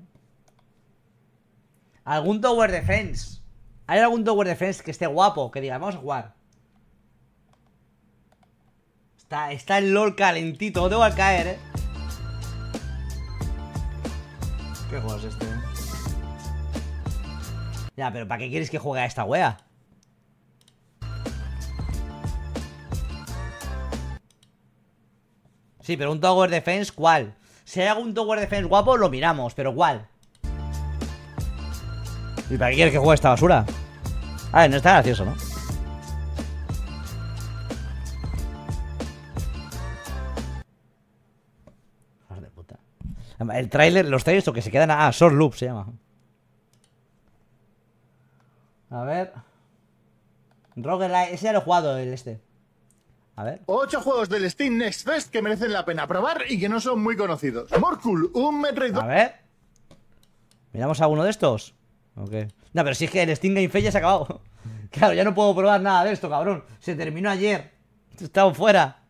¿Algún Tower Defense? ¿Hay algún Tower Defense que esté guapo? Que digamos, vamos Está, el LOL calentito, no tengo voy a caer, eh. ¿Qué juegas este? Eh. Ya, pero ¿para qué quieres que juegue a esta wea? Sí, pero un Tower Defense, ¿cuál? Si hay algún Tower Defense guapo, lo miramos, pero ¿cuál? ¿Y para qué quieres que juegue esta basura? A ver, no está gracioso, ¿no? El tráiler, los trailers o que se quedan... A, ah, Short Loop se llama. A ver... Roguelite, ese ya lo he jugado, el este. A ver. Ocho juegos del Steam Next Fest que merecen la pena probar y que no son muy conocidos. Morkul, un Metroid... A ver... ¿Miramos a uno de estos? Ok. No, pero si es que el Steam Game Fest ya se ha acabado. Claro, ya no puedo probar nada de esto, cabrón. Se terminó ayer. Estamos fuera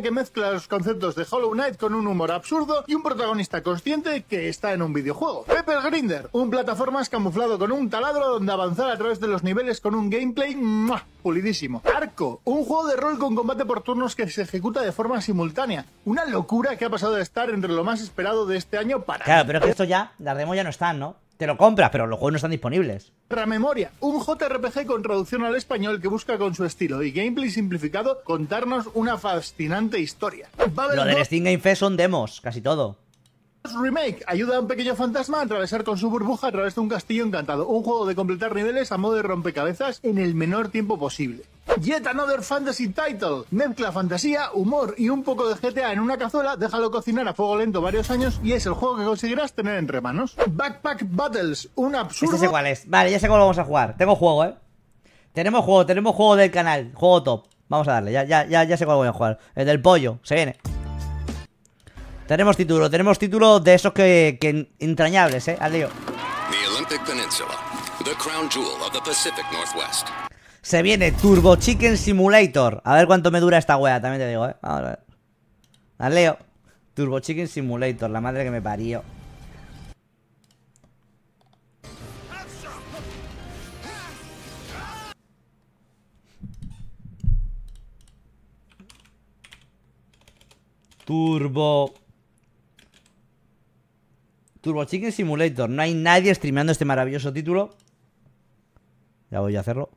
que mezcla los conceptos de Hollow Knight con un humor absurdo y un protagonista consciente que está en un videojuego. Pepper Grinder, un plataforma escamuflado con un taladro donde avanzar a través de los niveles con un gameplay pulidísimo. Arco, un juego de rol con combate por turnos que se ejecuta de forma simultánea. Una locura que ha pasado de estar entre lo más esperado de este año para... Claro, pero que esto ya, las ya no están, ¿no? Te lo compras, pero los juegos no están disponibles. Memoria, un JRPG con traducción al español que busca con su estilo y gameplay simplificado contarnos una fascinante historia. lo del Steam Game Fest son demos, casi todo. Remake ayuda a un pequeño fantasma a atravesar con su burbuja a través de un castillo encantado. Un juego de completar niveles a modo de rompecabezas en el menor tiempo posible. Yet Another Fantasy Title. Mezcla fantasía, humor y un poco de GTA en una cazuela déjalo cocinar a fuego lento varios años y es el juego que conseguirás tener entre manos. Backpack Battles, un absurdo... Este sé cuál es. Vale, ya sé cómo lo vamos a jugar. Tengo juego, ¿eh? Tenemos juego, tenemos juego del canal, juego top. Vamos a darle, ya, ya, ya, ya sé cuál voy a jugar. El del pollo, se viene. Tenemos título, tenemos título de esos que, que entrañables, ¿eh? Al the crown jewel of the Pacific Northwest. Se viene Turbo Chicken Simulator. A ver cuánto me dura esta wea, también te digo, eh. a ver. La leo. Turbo Chicken Simulator, la madre que me parió. Turbo Turbo Chicken Simulator No hay nadie streameando este maravilloso título Ya voy a hacerlo